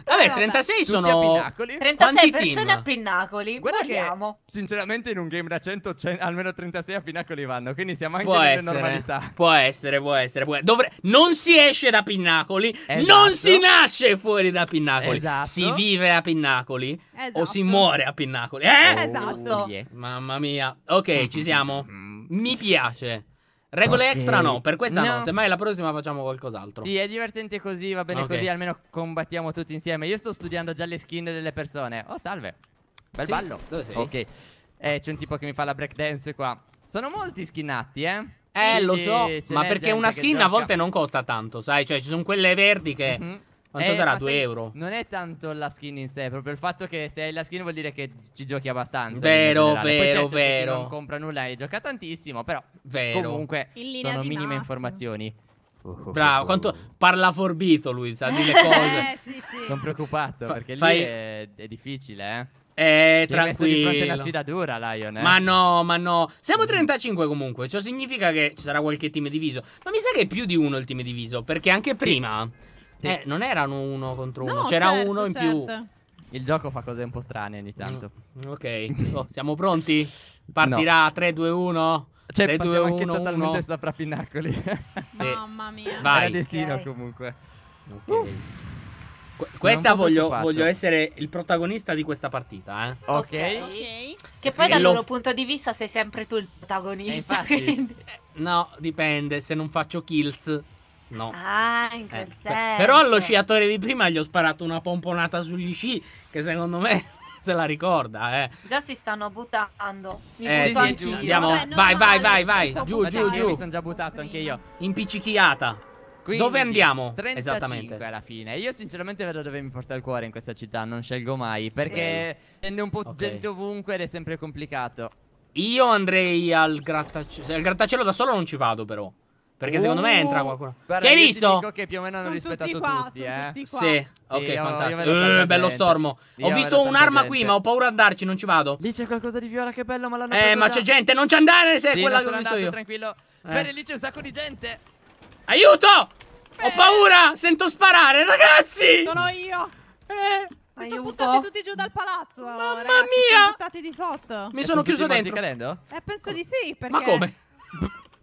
Vabbè, 36 Tutti sono... 36 Quanti persone team? a Pinnacoli. Guarda Guardiamo. che, sinceramente, in un game da 100, cioè, almeno 36 a Pinnacoli vanno, quindi siamo anche può nelle essere. normalità. Può essere, può essere, può... Dovre... Non si esce da Pinnacoli, esatto. non si nasce fuori da Pinnacoli. Esatto. Si vive a Pinnacoli esatto. o si esatto. muore a Pinnacoli. Eh? Esatto. Oh, yes. Mamma mia. Ok, ci siamo. Mm. Mi piace. Regole okay. extra no, per questa no. no. Semmai la prossima facciamo qualcos'altro. Sì, è divertente così, va bene okay. così, almeno combattiamo tutti insieme. Io sto studiando già le skin delle persone. Oh, salve. Bel sì. ballo. Dove sei? Ok. Eh, c'è un tipo che mi fa la breakdance qua. Sono molti skinnati, eh. Eh, Quindi lo so, ma perché una skin a volte non costa tanto, sai? Cioè, ci sono quelle verdi che... Mm -hmm quanto eh, sarà? 2 sei... euro? Non è tanto la skin in sé, proprio il fatto che se hai la skin vuol dire che ci giochi abbastanza. Vero, vero, Poi certo, vero. non compra nulla e gioca tantissimo, però vero. comunque sono minime massimo. informazioni. Bravo, quanto parla forbito lui, sa dire eh, cose. eh, sì, sì. Sono preoccupato Fa, perché fai... lì è, è difficile, eh. Eh, Ti tranquillo. Di fronte a una sfida dura, Lion. Eh? Ma no, ma no. Siamo 35 comunque. Ciò significa che ci sarà qualche team diviso. Ma mi sa che è più di uno il team diviso. Perché anche prima. Sì. Eh, non erano uno contro uno, no, c'era certo, uno in certo. più. Il gioco fa cose un po' strane ogni tanto. Mm, ok, oh, siamo pronti? Partirà no. 3, 2, 1. Cioè, 3, 2, 1, anche 1, totalmente 1. sopra Pinnacoli. sì. Mamma mia. Vai. Era destino okay. comunque. Okay. Uh. Qu questa voglio, voglio, essere il protagonista di questa partita. Eh? Ok. Che poi e dal loro punto di vista sei sempre tu il protagonista. Eh, infatti, eh, no, dipende. Se non faccio kills. No. Ah, in eh, quel eh, senso. Però allo sciatore di prima gli ho sparato una pomponata sugli sci che secondo me se la ricorda, eh. Già si stanno buttando. Mi eh, sì, anch'io. Andiamo. Vabbè, vai, vai, vai, vai, vai. Giù, giù, giù. Mi sono già buttato anche io. Impiccichiata. Quindi, dove andiamo? 35 Esattamente. alla fine. Io sinceramente vedo dove mi porta il cuore in questa città, non scelgo mai, perché prende un po' okay. gente ovunque ed è sempre complicato. Io andrei al grattacielo. Al grattacielo da solo non ci vado però. Perché uh, secondo me entra uh! qualcuno. Guarda, che hai visto? Dico che più o meno hanno sono rispettato eh. tutti, qua, tutti eh. Tutti sì. sì. Ok, fantastico. uh, bello stormo. Io ho visto un'arma qui, ma ho paura ad andarci, non ci vado. Lì c'è qualcosa di viola, che bello, ma l'hanno Eh, ma c'è gente, non c'è andare se è sì, quella che ho visto andato, io. tranquillo. Eh. Ferri, lì c'è un sacco di gente. Aiuto! Beh. Ho paura, sento sparare, ragazzi! Sono io. Eh. Mi sono buttati tutti giù dal palazzo. Mamma ragazzi, mia! Mi sono buttati di sotto. Mi sono chiuso dentro. Eh, penso di sì, perché Ma come?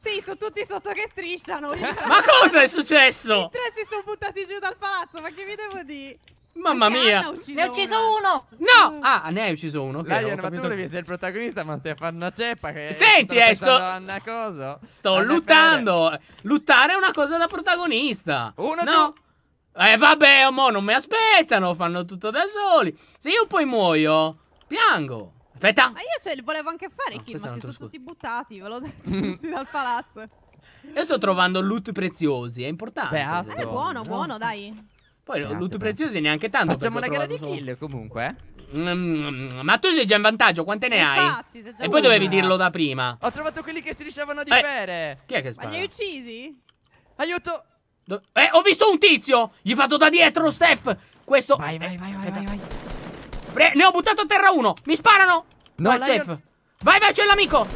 Sì, sono tutti sotto che strisciano. ma cosa è successo? I tre si sono buttati giù dal palazzo, ma che vi devo dire? Mamma Anche mia! Ne ho ucciso uno! No! Mm. Ah, ne hai ucciso uno. Okay, Lion, ma tu devi essere il protagonista, ma stai a fare una ceppa. Che Senti, eh, sto. Anna cosa. Sto Anna luttando. Luttare è una cosa da protagonista. Uno no. Tu. Eh, vabbè, mo, non mi aspettano. Fanno tutto da soli. Se io poi muoio, piango. Aspetta! Ma io se volevo anche fare no, kill, ma si sono tutti buttati, ve l'ho detto, tutti dal palazzo. Io sto trovando loot preziosi, è importante. Beato. Eh, buono, buono, no. dai. Poi Beato, loot preziosi neanche tanto. Facciamo una gara di kill solo. comunque. Eh. Mm, ma tu sei già in vantaggio, quante ne Infatti, hai? E poi dovevi dirlo da prima. Ho trovato quelli che strisciavano di eh, bere. Chi è che spara? Ma li hai uccisi? Aiuto! Do eh, ho visto un tizio! Gli fatto da dietro, Steph! Questo... Vai, vai, vai, eh, vai, vai, vai. Pre ne ho buttato a terra uno. Mi sparano. No, vai, Steph. Vai, vai, c'è l'amico.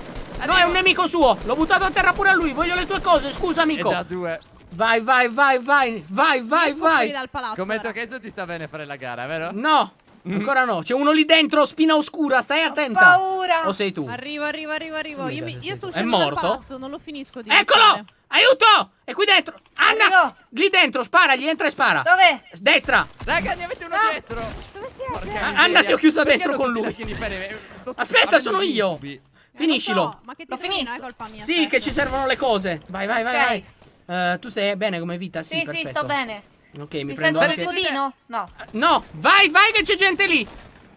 Eh, no, è un nemico suo. L'ho buttato a terra pure a lui. Voglio le tue cose. Scusa, amico. È eh, già due. Vai, vai, vai, vai, vai, vai, vai. Come che Enzo ti sta bene fare la gara, vero? No. Mm. Ancora no, c'è uno lì dentro, spina oscura, stai attenta. Ho paura. O sei tu? Arrivo, arrivo, arrivo, arrivo. Io, mi, io sto uscendo dal palazzo, non lo finisco di Eccolo! Iniziare. Aiuto! È qui dentro. Anna! Arrivo. Lì dentro, spara, gli entra e spara. Dove? Destra. Raga, ne avete uno ah. dietro. Dove siete? Anna ti ho chiusa Perché dentro con lui. Aspetta, sono io. Eh, Finiscilo. So, ma che ti frena, è colpa mia. Sì, aspetta. che ci servono le cose. Vai, vai, vai, okay. vai. Uh, tu stai bene come vita? Sì, sì, sì sto bene. Ok, mi, mi prendo anche... Scudino? No. No, vai, vai che c'è gente lì.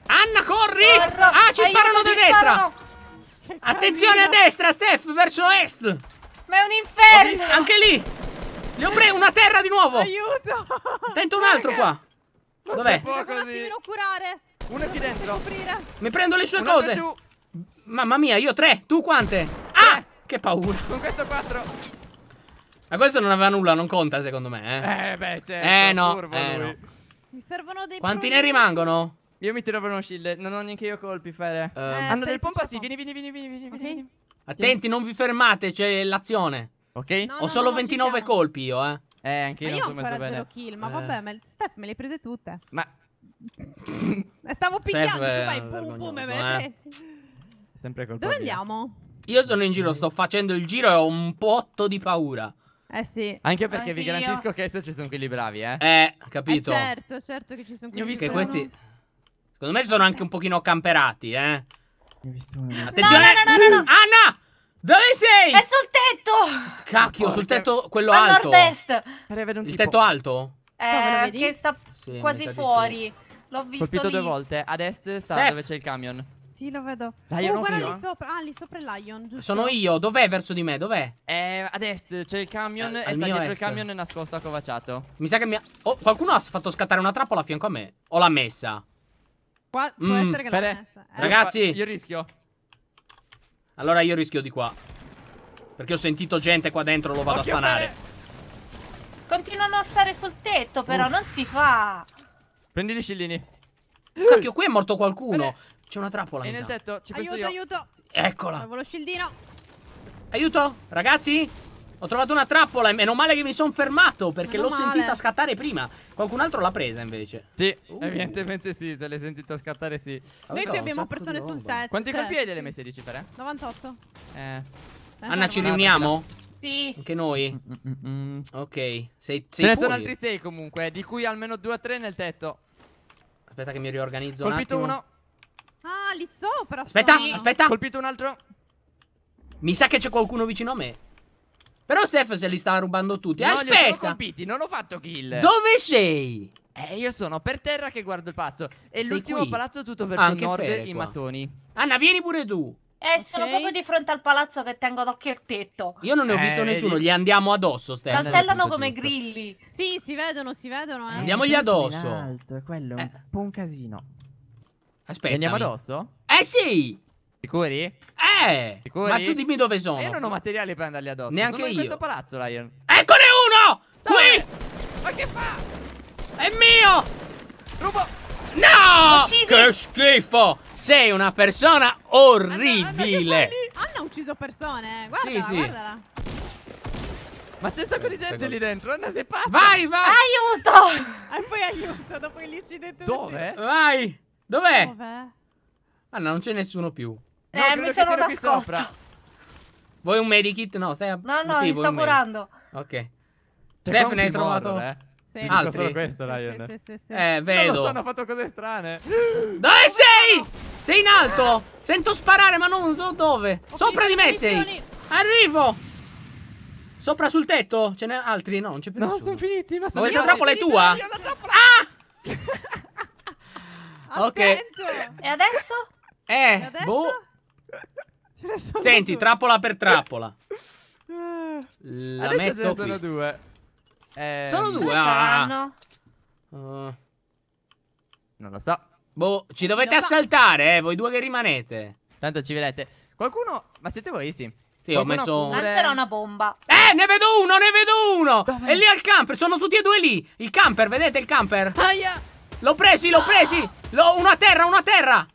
Anna, corri! Corro. Ah, ci sparano da destra. Sparano. Attenzione a destra, Steph, verso est. Ma è un inferno. Anche lì. Le ho preso una terra di nuovo. Aiuto. Tento un altro qua. Dov'è? Un attimino curare. Una qui dentro. Mi prendo le sue Una cose. Mamma mia, io tre. Tu quante? Tre. Ah, che paura. Con questo quattro. Ma questo non aveva nulla, non conta secondo me, eh. Eh, beh, certo. Eh, no, eh, no. Mi servono dei Quanti problemi. ne rimangono? Io mi tiro per uno shield, non ho neanche io colpi, Fere. Uh, eh, eh, Hanno del pompa, sì, vieni, vieni, vieni, vieni, okay. Attenti, non vi fermate, c'è l'azione. Ok? No, ho no, solo no, 29 colpi io, eh. Eh, anche io, ma io non sono messo bene. Kill, ma eh. vabbè, ma Steph me le hai prese tutte. Ma... Stavo picchiando, Steph, tu vai, pum, pum, me le eh. Sempre colpa Dove mia. andiamo? Io sono in giro, sto facendo il giro e ho un po' di paura. Eh sì. Anche perché vi garantisco che adesso ci sono quelli bravi, eh. Eh, capito. Eh certo, certo che ci sono quelli bravi. Che questi... Secondo me sono anche un pochino camperati, eh. Ho visto uno. Attenzione! No, no, no, no, no. Anna! Dove sei? È sul tetto! Cacchio, sul tetto quello Al alto. nord-est. Il tetto alto? Eh, no, che sta sì, quasi fuori. Sì. L'ho visto Ho Colpito lì. due volte. Ad est sta Steph. dove c'è il camion. Sì, lo vedo. Lion oh, guarda lì sopra. Ah, lì sopra è Lion. Giusto. Sono io. Dov'è verso di me? Dov'è? Eh, ad est c'è il camion. Eh, e sta dietro est. il camion è nascosto accovacciato. Mi sa che mi ha. Oh, qualcuno ha fatto scattare una trappola a fianco a me. O l'ha messa. Qua può mm. essere che l'ha messa. Eh. Ragazzi, io rischio. Allora io rischio di qua. Perché ho sentito gente qua dentro, lo vado Occhio a spanare. Fare... Continuano a stare sul tetto, però uh. non si fa. Prendi gli scillini. Cacchio, qui è morto qualcuno. C'è una trappola. E nel sa. tetto ci penso aiuto, io. Aiuto, aiuto. Eccola. Avevo lo scildino. Aiuto, ragazzi. Ho trovato una trappola e meno male che mi sono fermato perché l'ho sentita scattare prima. Qualcun altro l'ha presa invece. Sì, uh. evidentemente sì, se l'hai sentita scattare sì. Noi qui abbiamo persone sul tetto. Quanti cioè, colpi hai delle messe 10 per? Eh? 98. Eh. Anna, ci riuniamo? Sì. Anche noi? Mm mm, mm, mm -mm. Ok. Sei, sei Ce ne sono altri 6 comunque, di cui almeno 2 o 3 nel tetto. Aspetta che mi riorganizzo Colpito un attimo. uno. Ah, lì sopra. Aspetta, sono. aspetta. Colpito un altro. Mi sa che c'è qualcuno vicino a me. Però Steph se li stava rubando tutti. No, aspetta. Li ho colpiti, non ho fatto kill. Dove sei? Eh, io sono per terra che guardo il palazzo. E l'ultimo palazzo è tutto ah, verso Anche nord Fere, i mattoni. Anna, vieni pure tu. Eh, okay. sono proprio di fronte al palazzo che tengo d'occhio il tetto. Io non ne ho eh, visto nessuno, gli andiamo addosso, Stella. Saltellano come grilli. Sì, si vedono, si vedono. Eh. Andiamogli addosso. Alto, quello è eh. un po' un casino. Aspetta. Andiamo addosso? Eh sì! Sicuri? Eh! Sicuri? Ma tu dimmi dove sono. Io non ho materiale per andargli addosso. Neanche sono io. in questo palazzo, Lion. Eccone uno! Dove? Qui! Ma che fa? È mio! Rubo! No! Uccisi. Che schifo! Sei una persona orribile! Anna, Anna ha ucciso persone, Guarda, sì, sì. guardala. Ma c'è un sacco di eh, gente lì dentro, Anna sei pazza! Vai, vai! Aiuto! E poi aiuto, dopo che li uccide tutti. Dove? Vai! Dov'è? Dov'è? Ah, non c'è nessuno più. Eh, no, eh, mi sono nascosta. Vuoi un medikit? No, stai... A... No, no, sì, mi sto curando. Ok. Steph ne hai trovato... Moro, eh? Sì. Altri? solo questo, Lion. Sì, sì, sì, eh, vedo. Non lo sanno, fatto cose strane. Dove sei? Sei in alto. Sento sparare, ma non so dove. Ho Sopra di me sei. Arrivo. Sopra sul tetto? Ce n'è altri? No, non c'è più no, nessuno. No, sono finiti. Ma sono ma questa trappola è tua? Ah! Ok. E adesso? Eh, e boh. adesso? boh. Ce ne sono Senti, trappola per trappola. Eh. La adesso metto ce ne sono qui. due. Eh, sono due? Ehm. Ah. Uh. Non lo so. Boh, ci dovete non assaltare, eh, voi due che rimanete. Tanto ci vedete. Qualcuno... Ma siete voi, sì. Sì, ho messo... Pure... Lancerò una bomba. Eh, ne vedo uno, ne vedo uno! Dov'è? È lì al camper, sono tutti e due lì. Il camper, vedete il camper? Aia! L'ho presi, l'ho presi! L'ho... Una terra, una terra!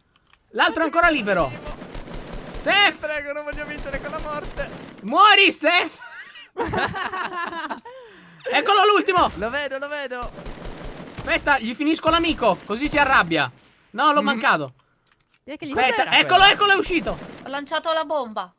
L'altro è ancora libero. Steph! Prego, non voglio vincere con la morte. Muori, Steph! Eccolo l'ultimo! Lo vedo, lo vedo. Aspetta, gli finisco l'amico, così si arrabbia. No, l'ho mm -hmm. mancato. Aspetta, eccolo, quello? eccolo, è uscito. Ho lanciato la bomba.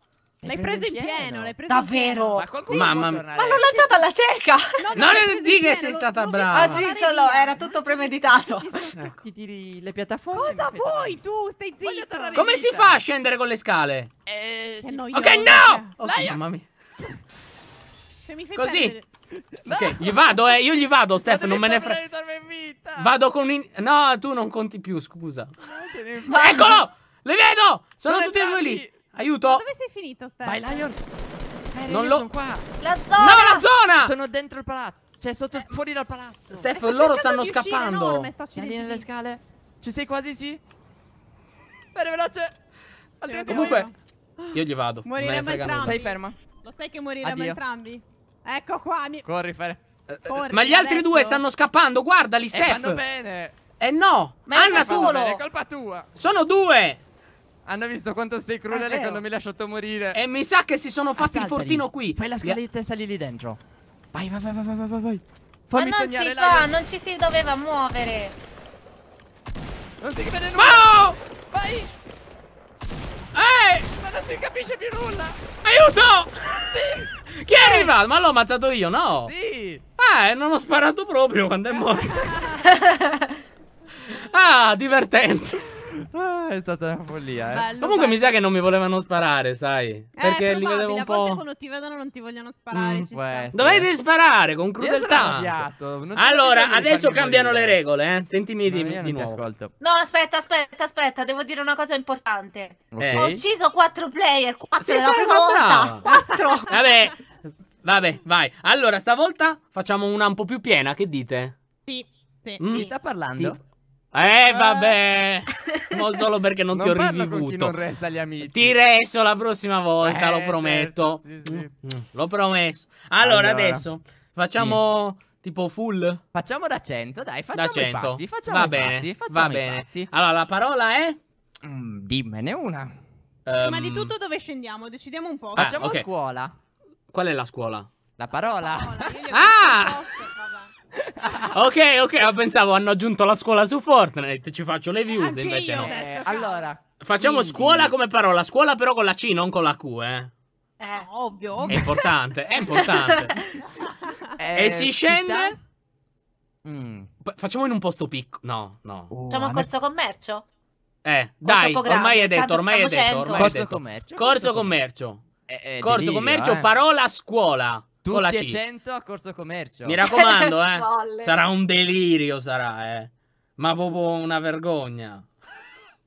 L'hai preso in pieno, l'hai preso Davvero? Ma, sì. Mamma Ma l'ho lanciata alla cieca! No, no, non di che sei stata lo, brava. Ah sì, solo era tutto premeditato. Ti ecco. tiri le piattaforme. Cosa vuoi tu? Stai zitto. Come si fa a scendere con le scale? Eh, ok, no! Ok, mamma mia. Così. Ok, gli vado, eh, io gli vado, Stefano, non me ne frega. Vado con in... No, tu non conti più, scusa. Eccolo! Le vedo! Sono tutti e due lì. Aiuto! Ma dove sei finito, Stefano? Vai, Lion! Eh, non lo... sono qua! La zona! No, la zona! Sono dentro il palazzo! Cioè, sotto, eh. fuori dal palazzo! Steph, eh, loro stanno scappando! Enorme, sto nelle scale! Ci sei quasi, sì? Bene, veloce! Altrimenti Comunque, io. gli vado. Moriremo entrambi. Stai ferma. Lo sai che moriremo entrambi? Ecco qua, mi... Corri, Fer. Eh, Corri, ma gli adesso. altri due stanno scappando, guardali, eh, Steph. Eh, vanno bene! Eh no! Ma Anna, tu! È colpa tua! Sono due! Hanno visto quanto sei crudele ah, quando mi hai lasciato morire. E mi sa che si sono fatti Assaltali. il fortino qui. Fai la scaletta e sali lì dentro. Vai, vai, vai, vai, vai, vai, Fammi Ma non si fa, non ci si doveva muovere. Non si vede nulla. No! Vai! Ehi! Ma non si capisce più nulla. Aiuto! Sì. Chi è eh. arrivato? Ma l'ho ammazzato io, no? Sì. Eh, non ho sparato proprio quando è morto. ah, divertente. Ah, è stata una follia. Eh. Bello, Comunque bello. mi sa che non mi volevano sparare, sai? Eh, perché eh, li vedevo un po'. Ma quando ti vedono non ti vogliono sparare. Mm, Dovete sparare con crudeltà. Allora, adesso cambiano le regole. Eh. Sentimi no, di, di nuovo. Ascolto. No, aspetta, aspetta, aspetta. Devo dire una cosa importante. Okay. Ho ucciso quattro player. Quattro è la prima volta. Quattro. Vabbè, vabbè, vai. Allora, stavolta facciamo una un po' più piena. Che dite? Sì. Sì. Mm. Mi sta parlando? Ti... Eh, eh vabbè, non solo perché non, non ti ho rivivuto. Non resta gli amici. Ti resto la prossima volta, eh, lo prometto. Certo, sì, sì. Mm, mm, l'ho promesso. Allora, allora, adesso facciamo sì. Mm. tipo full. Facciamo da 100, dai, facciamo da 100. Pazzi, facciamo va bene, pazzi, facciamo va bene. Pazzi. Allora, la parola è mm, dimmene una. Prima ehm, um... di tutto dove scendiamo? Decidiamo un po'. Ah, facciamo okay. scuola. Qual è la scuola? La parola. La parola. ah! ok, ok, ma pensavo hanno aggiunto la scuola su Fortnite, ci faccio le views Anche invece io, no. Eh, allora, facciamo quindi... scuola come parola, scuola però con la C, non con la Q, eh. Eh, ovvio, ovvio. È importante, è importante. eh, e si scende? Mm. Facciamo in un posto piccolo. No, no. Oh, facciamo a Corso Commercio? Eh, dai, ormai è detto, ormai è detto, ormai è detto. Corso Commercio. Corso Commercio. Corso eh, eh, Commercio, eh. parola scuola. Tutti con la C. 100 a Corso Commercio. Mi raccomando, eh. sarà un delirio, sarà, eh. Ma proprio una vergogna.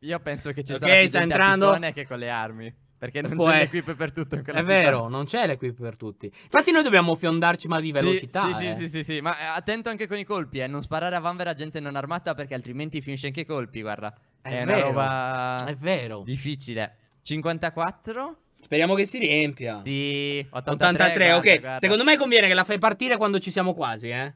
Io penso che ci okay, sarà più sta entrando... Non è che con le armi. Perché non c'è l'equip per tutto È attività. vero, non c'è l'equip per tutti. Infatti noi dobbiamo fiondarci ma di velocità. Sì, sì, eh. sì, sì, sì, ma eh, attento anche con i colpi, eh. Non sparare a vanvera gente non armata perché altrimenti finisce anche i colpi, guarda. È, è vero, una roba... È vero. Difficile. 54... Speriamo che si riempia. Sì, 83. 83 ok, guarda. secondo me conviene che la fai partire quando ci siamo quasi, eh.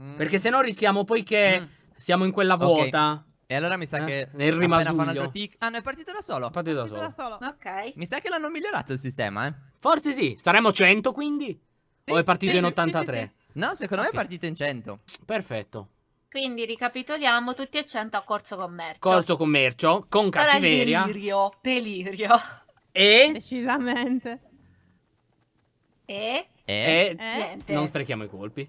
Mm. Perché se no rischiamo poi che mm. siamo in quella vuota. Okay. E allora mi sa eh? che nel rimasuglio. Ah, no, è partito da solo. È partito, partito da solo. Da solo. Ok. Mi sa che l'hanno migliorato il sistema, eh. Forse sì. Staremo 100 quindi? Sì, o è partito sì, in 83? Sì, no, secondo okay. me è partito in 100. Perfetto. Quindi ricapitoliamo, tutti e 100 a Corso Commercio. Corso Commercio, con cattiveria. Delirio, delirio. E? Decisamente. E? E? e? Non sprechiamo i colpi.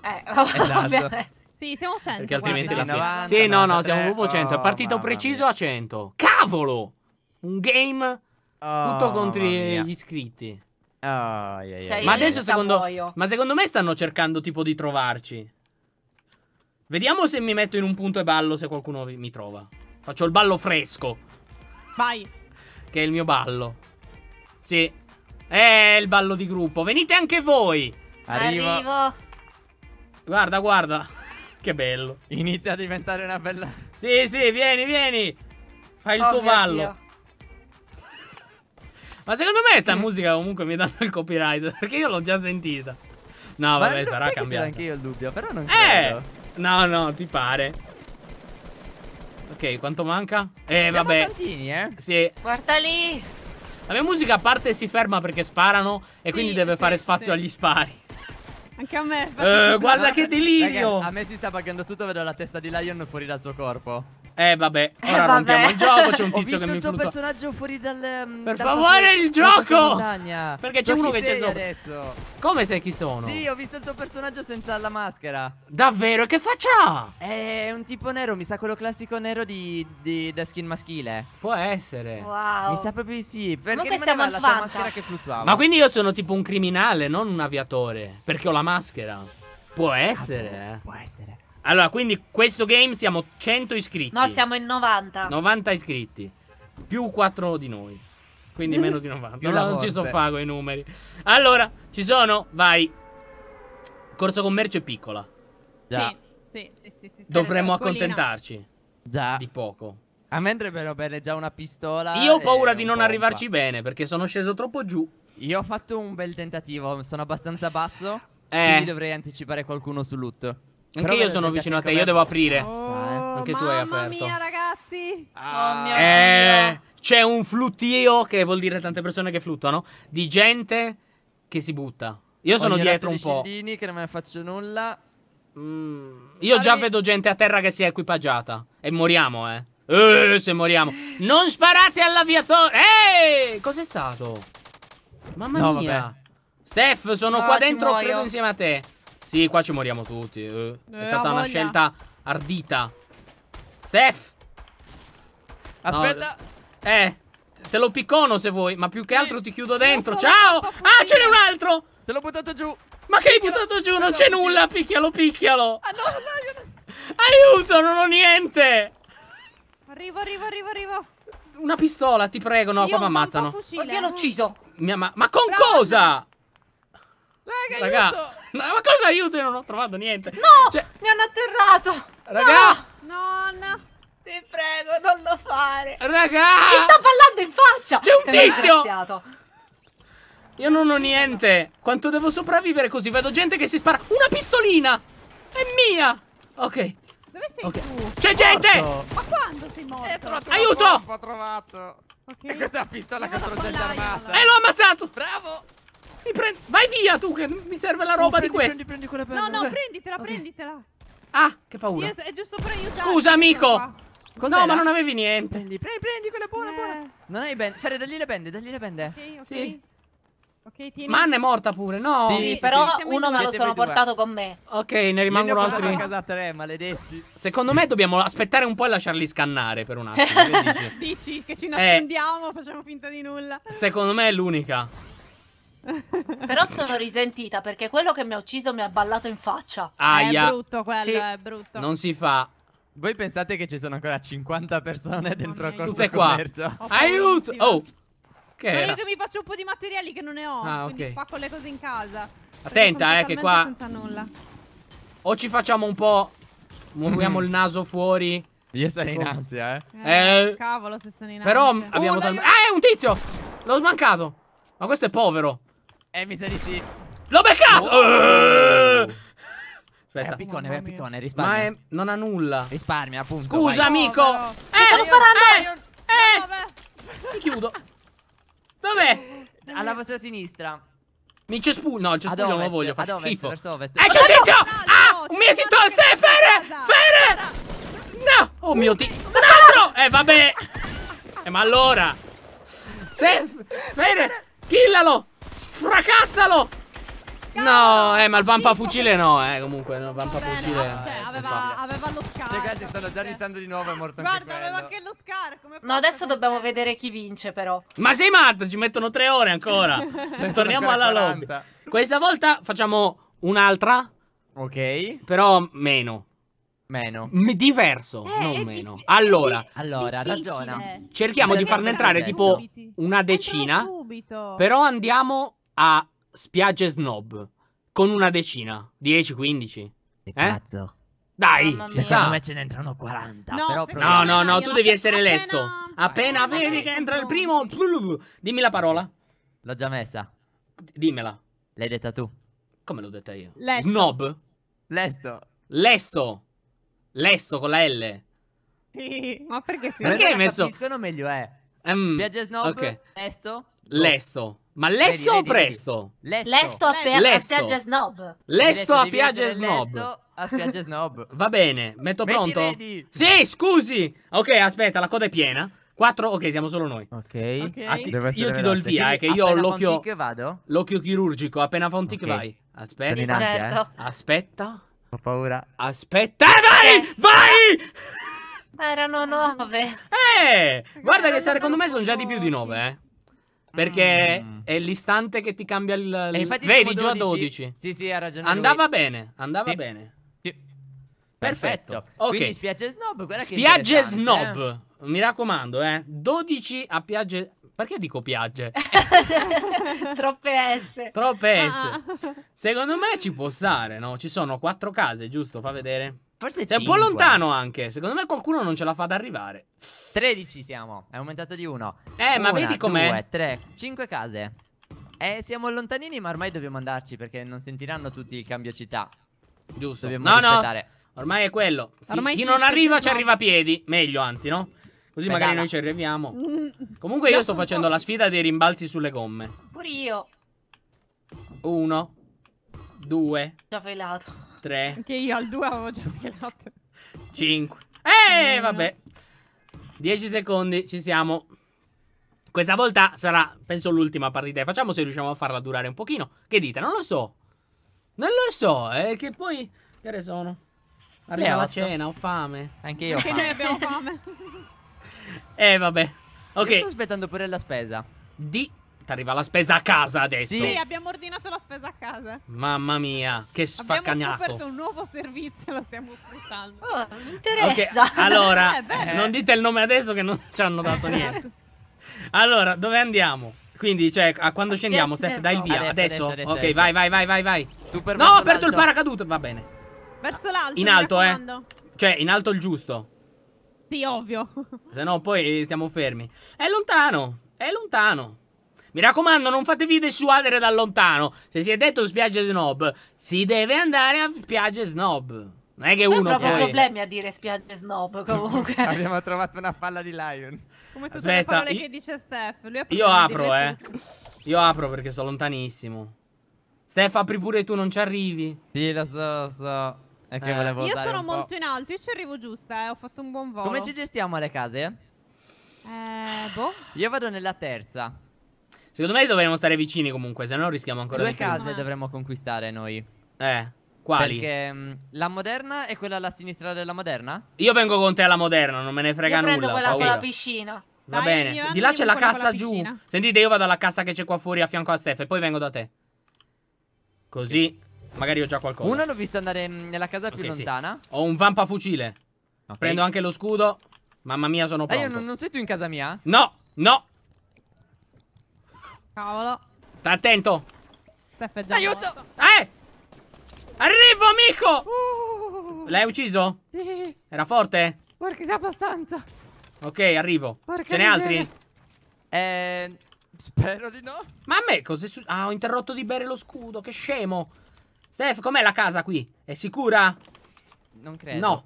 Eh, esatto. sì, siamo 100. Perché altrimenti la 90, fine. Sì, no, no, siamo proprio 100. È partito oh, preciso a 100. Cavolo! Un game oh, tutto contro gli iscritti. Oh, yeah, yeah. Cioè, ma adesso secondo, ma secondo me stanno cercando tipo di trovarci. Vediamo se mi metto in un punto e ballo se qualcuno mi trova. Faccio il ballo fresco. Vai. Che è il mio ballo. Sì. È il ballo di gruppo. Venite anche voi. Arrivo. Arrivo. Guarda, guarda. che bello. Inizia a diventare una bella... Sì, sì, vieni, vieni. Fai il oh, tuo ballo. Ma secondo me sta musica comunque mi danno il copyright perché io l'ho già sentita. No, vabbè, sarà cambiata. anche io il dubbio, però non eh! credo. Eh! No, no, ti pare quanto manca? Eh, Siamo vabbè. Tantini, eh? Sì. Guarda lì. La mia musica a parte si ferma perché sparano e sì, quindi deve sì, fare spazio sì. agli spari. Anche a me. Eh, guarda no, che delirio. Raga, a me si sta pagando tutto, vedo la testa di Lion fuori dal suo corpo. Eh vabbè, eh, ora eh, rompiamo il gioco, c'è un tizio che mi punta. Ho visto il tuo personaggio fuori dal mm, Per dal favore il gioco! Perché c'è so uno che c'è sopra. Adesso. Come sai chi sono? Sì, ho visto il tuo personaggio senza la maschera. Davvero? E Che faccia? È un tipo nero, mi sa quello classico nero di, di da skin maschile. Può essere. Wow. Mi sa proprio di sì, perché rimaneva la tua maschera che fluttuava. Ma quindi io sono tipo un criminale, non un aviatore, perché ho la maschera. Può essere, ah, eh. può, può essere. Allora, quindi questo game siamo 100 iscritti. No, siamo in 90. 90 iscritti. Più 4 di noi. Quindi meno di 90. no, non ci so fare con i numeri. Allora, ci sono? Vai. Corso commercio è piccola. Già. Sì, sì, sì, sì Dovremmo accontentarci. Già. Di poco. A me andrebbero bene già una pistola. Io ho paura di non pompa. arrivarci bene perché sono sceso troppo giù. Io ho fatto un bel tentativo, sono abbastanza basso. Eh. Quindi dovrei anticipare qualcuno sul loot. Anche io sono vicino a te, io devo aprire. Oh, Anche tu hai aperto. Mamma mia, ragazzi. Ah. Oh, eh, c'è un fluttio, che vuol dire tante persone che fluttuano, di gente che si butta. Io sono dietro un po'. Scindini, che non me ne faccio nulla. Mm. Io Arri già vedo gente a terra che si è equipaggiata. E moriamo, eh. Eh, se moriamo. Non sparate all'aviatore. Ehi, cos'è stato? Mamma no, mia. Vabbè. Steph, sono no, qua dentro, credo, insieme a te. Sì, qua ci moriamo tutti. Eh, è stata una scelta ardita. Steph! Aspetta. No, eh, te lo piccono se vuoi, ma più che altro ti chiudo dentro. Ciao! Ah, ce n'è un altro! Te l'ho buttato giù. Ma che hai buttato giù? Non c'è nulla. Picchialo, picchialo. Ah, aiuto, non ho niente. Arrivo, arrivo, arrivo, arrivo. Una pistola, ti prego. No, io qua mi ammazzano. Oddio, l'ho eh. ucciso. Ma, ma, ma con cosa? Raga, Raga. aiuto! No, ma cosa aiuto? Io non ho trovato niente. No, cioè... mi hanno atterrato. Raga. No, no. Ti prego, non lo fare. Raga. Mi sta ballando in faccia. C'è un tizio. Io non ho niente. Quanto devo sopravvivere così? Vedo gente che si spara. Una pistolina. È mia. Ok. Dove sei okay. tu? C'è gente! Ma quando sei morto? Eh, Aiuto! Ho trovato. Okay. E questa è la pistola contro gente armata. E l'ho ammazzato! Bravo! Mi prendi. Vai via tu, che mi serve la roba oh, prendi, di questo. Prendi, prendi quella bella. No, no, eh. prenditela, okay. prenditela. Ah, che paura. Io, è giusto per aiutare. Scusa, amico. No, ma non avevi niente. Prendi, prendi, prendi quella buona, eh. buona. Non hai bende. Ferre, dagli le bende, dagli le bende. Ok, ok. Sì. Okay, tieni. Manna è morta pure, no? Sì, sì però sì. uno me lo sono portato con me. Ok, ne rimangono ne altri. Casa tre, maledetti. Secondo me dobbiamo aspettare un po' e lasciarli scannare per un attimo. dici? dici che ci eh. nascondiamo, eh. facciamo finta di nulla. Secondo me è l'unica. Però sono risentita perché quello che mi ha ucciso mi ha ballato in faccia. Aia. È brutto quello, sì. è brutto. Non si fa. Voi pensate che ci sono ancora 50 persone dentro oh, Corso Commercio? Qua. Aiuto! Oh! Che era? Io che mi faccio un po' di materiali che non ne ho, ah, quindi okay. fa con le cose in casa. Attenta, eh, che qua... O ci facciamo un po'... Muoviamo il naso fuori. Io sarei in ansia, eh. eh. eh. Cavolo, se sono in ansia. Però abbiamo... Oh, dai, dal... Eh, un tizio! L'ho smancato! Ma questo è povero. Eh, mi sa di sì. L'ho beccato! Oh. Aspetta. piccone, è piccone, risparmia. Ma è... non ha nulla. Risparmia, appunto. Scusa, vai. amico. No, no. Eh, sto eh, sparando. Eh, eh. Mi chiudo. Dov'è? Alla vostra sinistra. Mi c'è cespuglio. No, c'è cespuglio non lo voglio. Faccio schifo. Verso ovest. Eh, c'è un tizio! Ah, un mio zitto! Se, fere! Fere! No! Oh mio dio. Un altro! Eh, vabbè. Eh, ma allora. Steph, fere, killalo! Fracassalo! No, eh, ma il vampa fucile no, eh, comunque, no, vampa Bene, fucile. Eh, cioè, aveva, aveva, lo scar. Le gatti stanno già cioè. ristando di nuovo, è morto Guarda, anche aveva anche lo scar. no, adesso dobbiamo bello. vedere chi vince, però. Ma sei matto, ci mettono tre ore ancora. Torniamo ancora alla 40. lobby. Questa volta facciamo un'altra. Ok. Però meno. Meno. M diverso, eh, non meno. Allora, allora ragiona. Cerchiamo di farne entrare tipo una decina. Subito. Però andiamo a spiagge snob con una decina, 10-15. Eh? Cazzo. Dai, ci sta. me ce ne entrano 40. No, però no, no, no, tu devi essere lesto. Appena, vedi che entra il primo, dimmi la parola. L'ho già messa. Dimmela. L'hai detta tu. Come l'ho detta io? Lesto. Snob. Lesto. Lesto. Lesto con la L. Sì, ma perché si Perché hai messo? capiscono meglio è. Eh. Um, ehm, Piaggia snob, okay. lesto. Lesto. Ma lesto vedi, o presto? Lesto, lesto, a, lesto. a spiaggia snob. Lesto a piaggia snob. Lesto A spiaggia snob. Va bene, metto Metti pronto? Ready. Sì, scusi. Ok, aspetta, la coda è piena. 4, ok, siamo solo noi. Ok. okay. Ah, io ti do il via, eh, che io ho l'occhio. L'occhio chirurgico, appena fa un tic okay. vai. Aspetta. Innanzi, eh. certo. Aspetta. Ho paura. Aspetta, eh, vai! Vai! Erano 9. Eh! Guarda che secondo me sono già di più di 9, eh. Perché mm. è l'istante che ti cambia il. il... Vedi già 12. 12. Sì, sì, ha ragione. Andava lui. bene, andava sì. bene. Sì. Perfetto. Perfetto. Ok. Quindi spiagge snob, guarda Spiagge eh. snob. Eh. Mi raccomando, eh. 12 a piagge perché dico piagge? Troppe S. Troppe S. Ah. Secondo me ci può stare, no? Ci sono quattro case, giusto? Fa vedere. Forse È un po' lontano anche. Secondo me qualcuno non ce la fa ad arrivare. 13 siamo. È aumentato di uno. Eh, Una, ma vedi com'è? 2, 3, 5 case. Eh, siamo lontanini, ma ormai dobbiamo andarci perché non sentiranno tutti il cambio città. Giusto. Dobbiamo no, rispettare. no. Ormai è quello. Sì, ormai chi non arriva ci arriva a piedi. Meglio, anzi, no? Così Beh, magari noi ci arriviamo. Mm. Comunque io sto facendo la sfida dei rimbalzi sulle gomme. Pure io. Uno. Due. Già fai lato. 3. Che io al 2 avevo già filato. 5. Eh, vabbè. 10 secondi, ci siamo. Questa volta sarà, penso, l'ultima partita. Facciamo se riusciamo a farla durare un pochino. Che dite? Non lo so. Non lo so, eh, che poi... Che ore sono? Arriva la cena, ho fame. Anche io Anche noi abbiamo fame. eh, vabbè. Ok. Io sto aspettando pure la spesa. Di ti arriva la spesa a casa adesso. Sì, abbiamo ordinato la spesa a casa. Mamma mia, che sfaccagnato. Abbiamo scoperto un nuovo servizio e lo stiamo sfruttando. Oh, interessa. Okay, allora, eh, non dite il nome adesso che non ci hanno dato esatto. niente. allora, dove andiamo? Quindi, cioè, a quando scendiamo, Steph, dai il via. Adesso? adesso? adesso, adesso ok, vai, vai, vai, vai, vai. no, ho aperto il paracadute. Va bene. Verso l'alto. In alto, eh. Cioè, in alto il giusto. Sì, ovvio. Se no, poi eh, stiamo fermi. È lontano. È lontano. Mi raccomando, non fatevi dissuadere da lontano. Se si è detto spiagge snob, si deve andare a spiagge snob. Non è che non uno Non ho problemi a dire spiagge snob comunque. Abbiamo trovato una palla di Lion. Come tutte Aspetta, le parole io... che dice Steph. io apro, eh. Tutto. Io apro perché sono lontanissimo. Steph, apri pure tu, non ci arrivi. Sì, lo so, lo so. È che eh. volevo Io sono molto in alto, io ci arrivo giusta, eh. Ho fatto un buon volo. Come ci gestiamo le case? Eh, boh. Io vado nella terza. Secondo me dovremmo stare vicini comunque, se no rischiamo ancora Due di più. Due case dovremmo conquistare noi. Eh. Quali? Perché mm, la moderna e quella alla sinistra della moderna? Io vengo con te alla moderna, non me ne frega io nulla. Prendo quella con la piscina. Va Vai, bene. Di là c'è la cassa giù. Sentite, io vado alla cassa che c'è qua fuori a fianco a Steph e poi vengo da te. Così okay. magari ho già qualcosa. Una l'ho visto andare nella casa okay, più lontana. Sì. Ho un vampa fucile. Okay. Prendo anche lo scudo. Mamma mia, sono pronto. Ma eh, io non, non sei tu in casa mia? No, no. Cavolo. Sta attento. Steph già Aiuto. Morto. Eh! Arrivo, amico! Uh, L'hai ucciso? Sì. Era forte? Porca abbastanza. Ok, arrivo. Porca Ce n'è altri? Eh... Spero di no. Ma a me cos'è successo? Ah, ho interrotto di bere lo scudo, che scemo. Steph, com'è la casa qui? È sicura? Non credo. No.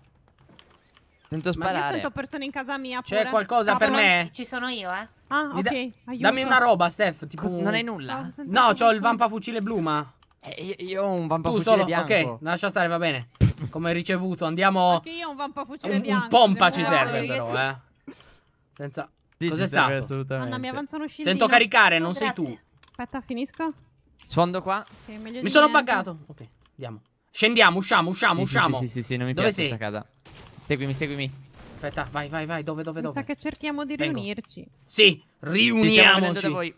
Sento sparare. Ma io sento persone in casa mia C'è qualcosa ci per me? Ci sono io, eh. Ah, ok. Da dammi una roba, Steph. Tipo... non hai nulla. Oh, no, ho il vampa fucile blu, ma. Eh, io ho un vampa tu fucile solo? bianco. Ok, lascia stare, va bene. Come ricevuto, andiamo. Anche io ho un vampa fucile un, bianco. Un pompa ci serve, eh. però, eh. Senza. Sì, Cos'è stato? Anna, mi avanzano scindino. Sento caricare, oh, non oh, sei tu. Aspetta, finisco. Sfondo qua. Sì, mi sono buggato. Ok, andiamo. Scendiamo, usciamo, usciamo, sì, usciamo. Sì, sì, sì, non mi Dove piace sei? questa casa. Seguimi, seguimi. Aspetta, vai, vai, vai. Dove, dove, dove? Mi sa che cerchiamo di Vengo. riunirci. Sì, riuniamoci.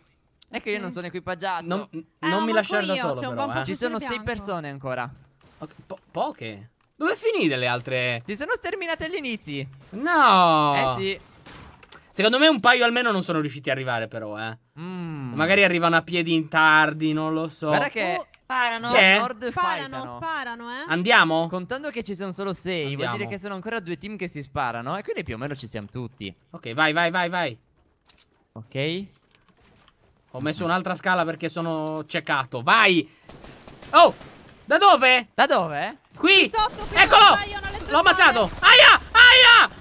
È che io non sono equipaggiato. Non, eh, non mi lasciare da solo, però. Eh. Ci sono sei persone ancora. Okay, po poche? Dove finite le altre? Si sono sterminate agli inizi. No. Eh sì. Secondo me un paio almeno non sono riusciti a arrivare, però, eh. Mm. Magari arrivano a piedi in tardi, non lo so. Guarda che... Oh. Sparano. Cioè, Nord sparano, fightano. sparano, eh. Andiamo? Contando che ci sono solo 6, vuol dire che sono ancora due team che si sparano. E quindi più o meno ci siamo tutti. Ok, vai, vai, vai, vai. Ok. Ho messo un'altra scala perché sono ceccato. Vai! Oh! Da dove? Da dove? Qui! qui sotto, qui Eccolo! L'ho ammazzato! Aia! Aia!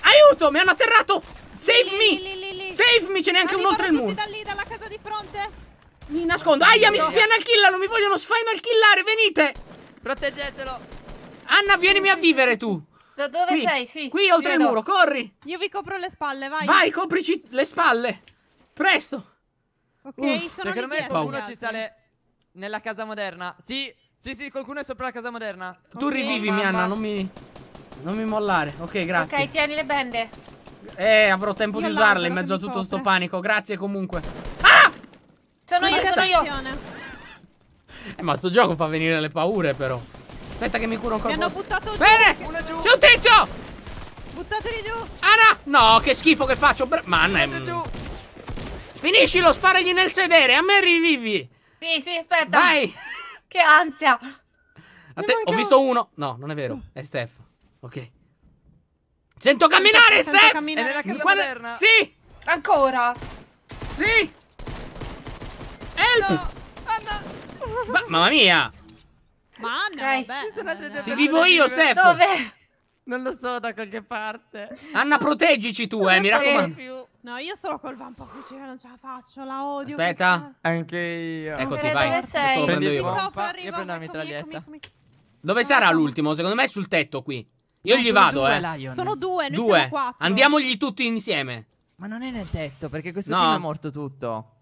Aiuto! Mi hanno atterrato! Save lì, me! Lì, lì, Save me! Ce n'è anche un oltre il muro! da lì, dalla casa di fronte! Mi nascondo. Aia, mi sfinal killano, mi vogliono sfinal killare, venite! Proteggetelo! Anna, vienimi a vivere tu! Da dove qui. sei? Sì. Qui oltre il muro, corri! Io vi copro le spalle, vai! Vai, coprici le spalle! Presto! Ok, Uff, uh, sono Secondo me qualcuno ci sale nella casa moderna. Sì, sì, sì, qualcuno è sopra la casa moderna. Okay, rivivi, rivivimi, Anna, non mi... Non mi mollare. Ok, grazie. Ok, tieni le bende. Eh, avrò tempo Io di usarle in mezzo a tutto sto panico. Grazie comunque. Sono io, sono io. Eh, ma sto gioco fa venire le paure, però. Aspetta che mi curo ancora. Mi hanno buttato giù. Bene! Eh! C'è un tizio! Buttateli giù! Ana! No, che schifo che faccio! Bra Manna! Mm. Finiscilo, sparagli nel sedere, a me rivivi! Sì, sì, aspetta! Vai! che ansia! ho visto uno! No, non è vero, mm. è Steph. Ok. Sento camminare, Sento Steph! Camminare. È nella casa Guarda... moderna! Sì! Ancora! Sì! Help! No, Anna! Ma, mamma mia! Ma Anna, okay. vabbè, Ti vivo io, Stefano! Dove? Non lo so da qualche parte. Anna, proteggici tu, non eh, mi raccomando. Più. No, io sono col vampo cucina, non ce la faccio, la odio. Aspetta. Perché... Anche io. Eccoti, vai. Dove sei? Prendi io. Sopra, io prendo la mitraglietta. Dove sarà l'ultimo? Secondo me è sul tetto qui. Io no, gli vado, due, eh. Lion. Sono due, noi due. siamo quattro. Andiamogli tutti insieme. Ma non è nel tetto, perché questo no. team è morto tutto.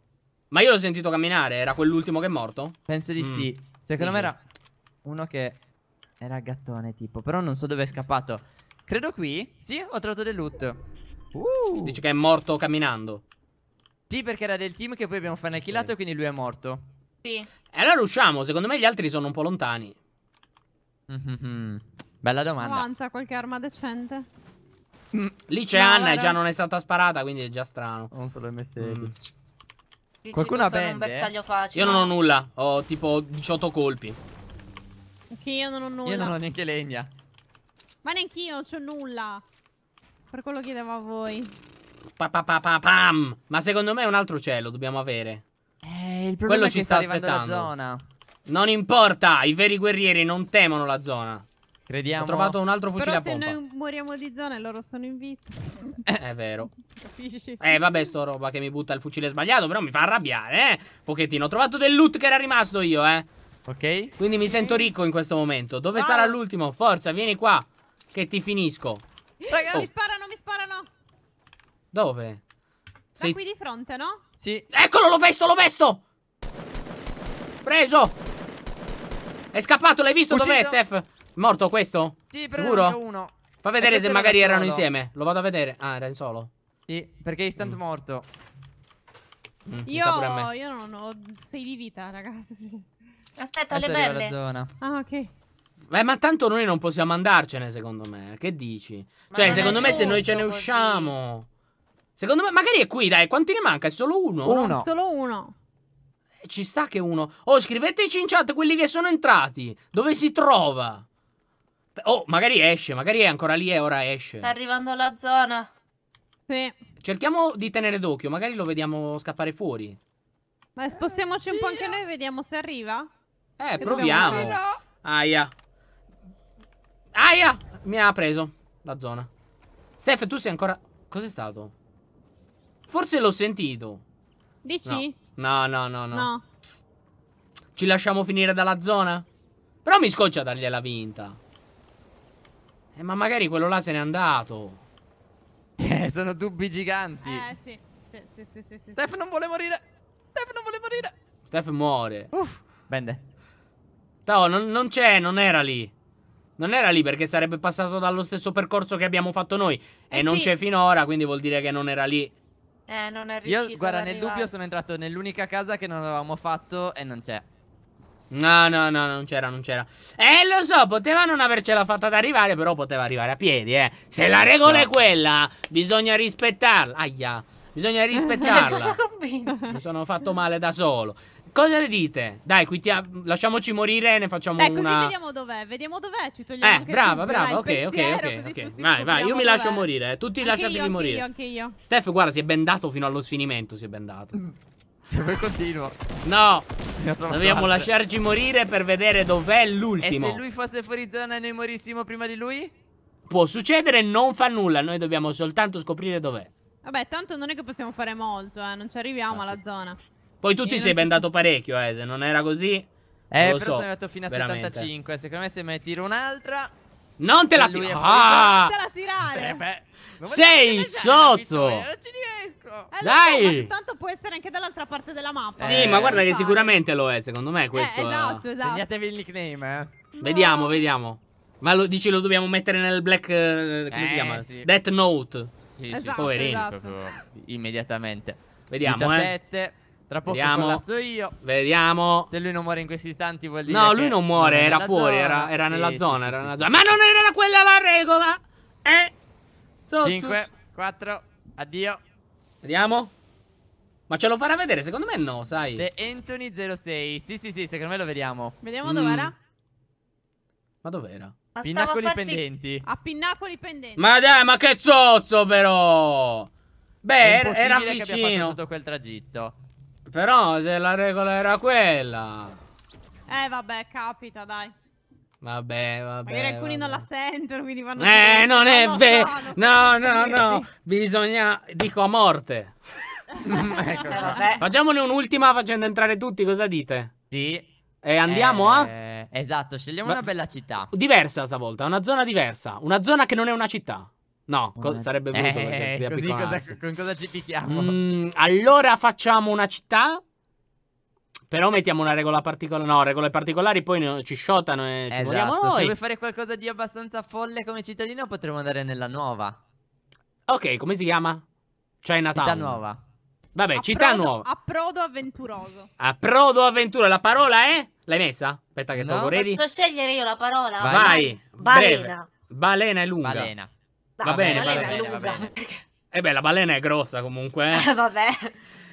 Ma io l'ho sentito camminare, era quell'ultimo che è morto? Penso di mm. sì. Secondo Dici. me era uno che era gattone tipo, però non so dove è scappato. Credo qui. Sì, ho trovato del loot. Uh. Dice che è morto camminando. Sì, perché era del team che poi abbiamo fatto killato, okay. quindi lui è morto. Sì. E allora usciamo, secondo me gli altri sono un po' lontani. Mm -hmm. Bella domanda. Avanza qualche arma decente. Mm. Lì c'è no, Anna e già non è stata sparata, quindi è già strano. Non solo MSL. Mm. Dici, Qualcuno ha band, eh? Facile, Io non ho nulla, ho tipo 18 colpi. Anche io non ho nulla. Io non ho neanche legna. Ma neanch'io non c'ho nulla. Per quello chiedevo a voi. Pa, pa, pa, pa, pam. Ma secondo me un altro cielo dobbiamo avere. Eh, il problema Quello è ci sta, sta arrivando aspettando. la zona. Non importa, i veri guerrieri non temono la zona. Crediamo. Ho trovato un altro fucile Però a pompa. se noi moriamo di zona e loro sono in vita. È vero. Capisci? Eh, vabbè, sto roba che mi butta il fucile sbagliato, però mi fa arrabbiare, eh. Pochettino. Ho trovato del loot che era rimasto io, eh. Ok. Quindi mi sento ricco in questo momento. Dove ah. sarà l'ultimo? Forza, vieni qua. Che ti finisco. Ragazzi, oh. mi sparano, mi sparano. Dove? Sei... qui di fronte, no? Sì. Eccolo, l'ho vesto, l'ho vesto. Preso. È scappato, l'hai visto? Dov'è, Steph? Morto questo? Sì, però Sicuro? uno. Fa vedere se magari era erano insieme. Lo vado a vedere. Ah, era in solo. Sì, perché è instant mm. morto. Mm, io, io non ho 6 di vita, ragazzi. Aspetta, Adesso le belle. Zona. Ah, ok. Beh, ma tanto noi non possiamo andarcene, secondo me. Che dici? Ma cioè, secondo me se noi ce ne usciamo... Secondo me, magari è qui, dai. Quanti ne manca? È solo uno? Uno. solo uno. Eh, ci sta che uno... Oh, scriveteci in chat quelli che sono entrati. Dove si trova? Oh, magari esce, magari è ancora lì e ora esce. Sta arrivando alla zona. Sì. Cerchiamo di tenere d'occhio, magari lo vediamo scappare fuori. Ma spostiamoci un po' anche noi e vediamo se arriva. Eh, che proviamo. Aia. Aia! Mi ha preso la zona. Steph, tu sei ancora... Cos'è stato? Forse l'ho sentito. Dici? No. no, no, no, no. Ci lasciamo finire dalla zona? Però mi scoccia dargliela vinta. Eh, ma magari quello là se n'è andato. Eh, sono dubbi giganti. Eh, sì. Sì, sì, sì, sì, sì. Steph non vuole morire. Steph non vuole morire. Steph muore. Uff. Bende. No, non, non c'è, non era lì. Non era lì perché sarebbe passato dallo stesso percorso che abbiamo fatto noi. Eh e sì. non c'è finora, quindi vuol dire che non era lì. Eh, non è riuscito. Io, guarda, nel dubbio sono entrato nell'unica casa che non avevamo fatto e non c'è. No, no, no, non c'era, non c'era. Eh, lo so, poteva non avercela fatta ad arrivare, però poteva arrivare a piedi, eh. Se la regola è esatto. quella, bisogna rispettarla. Aia, bisogna rispettarla. Mi sono fatto male da solo. Cosa ne dite? Dai, qui lasciamoci morire e ne facciamo eh, una... Eh, così vediamo dov'è, vediamo dov'è, ci togliamo Eh, brava, brava, ok, ok, ok, ok. Vai, vai, io mi lascio morire, eh. tutti anche lasciatevi io, morire. Anche io, anche io. Steph, guarda, si è bendato fino allo sfinimento, si è bendato. Mm. Se vuoi continua. No. Dobbiamo lasciarci morire per vedere dov'è l'ultimo. E se lui fosse fuori zona e noi morissimo prima di lui? Può succedere, non fa nulla. Noi dobbiamo soltanto scoprire dov'è. Vabbè, tanto non è che possiamo fare molto, eh. Non ci arriviamo alla zona. Poi tu e ti eh, sei bendato si... parecchio, eh. Se non era così... Eh, però so, sono arrivato fino a veramente. 75. Secondo me se me ne tiro un'altra... Non te la tiro! Ah! Non te la tirare! Eh, beh, beh. Sei il socio! Non ci riesco! Eh, Dai! Ma tanto può essere anche dall'altra parte della mappa. Sì, eh, ma guarda che fare. sicuramente lo è, secondo me eh, questo. Eh, esatto, esatto. Segnatevi il nickname, eh. No. Vediamo, vediamo. Ma lo, dici lo dobbiamo mettere nel black... Uh, come si eh, chiama? Sì. Death Note. Sì, esatto, sì. Poverino. Esatto. immediatamente. Vediamo, 17. eh. Tra poco Vediamo. collasso io. Vediamo. Se lui non muore in questi istanti vuol dire No, lui non muore, era fuori, era, nella zona, era nella zona. Ma non era quella la regola! Eh! 5, 4, addio. Vediamo. Ma ce lo farà vedere? Secondo me no, sai. The Anthony 06. Sì, sì, sì, secondo me lo vediamo. Vediamo mm. dov'era. Ma dov'era? Pinnacoli farsi... pendenti. A pinnacoli pendenti. Ma dai, ma che zozzo però! Beh, era, era vicino. Che fatto quel tragitto. Però se la regola era quella. Eh vabbè, capita, dai. Vabbè, vabbè. Magari alcuni vabbè. non la sentono, quindi vanno... Eh, a... non è vero! No, no, no, no, Bisogna... Dico a morte. Eh, ecco Facciamone un'ultima facendo entrare tutti, cosa dite? Sì. E andiamo eh, a... Esatto, scegliamo Ma... una bella città. Diversa stavolta, una zona diversa. Una zona che non è una città. No, una... sarebbe eh, brutto eh, perché così cosa, con cosa ci picchiamo? Mm, allora facciamo una città però mettiamo una regola particolare. No, regole particolari poi ci sciotano e esatto. ci muoviamo noi. Se vuoi fare qualcosa di abbastanza folle come cittadino, potremmo andare nella nuova. Ok, come si chiama? Chinatown. Città nuova. Vabbè, approdo, città nuova. Approdo avventuroso. Approdo avventuroso. La parola è? L'hai messa? Aspetta che no. tolgo, ready? Posso scegliere io la parola? Vai. Vai. Balena. Breve. Balena è lunga. Balena. Va, va bene, balena, balena, è lunga. E eh beh, la balena è grossa comunque. Eh. Vabbè.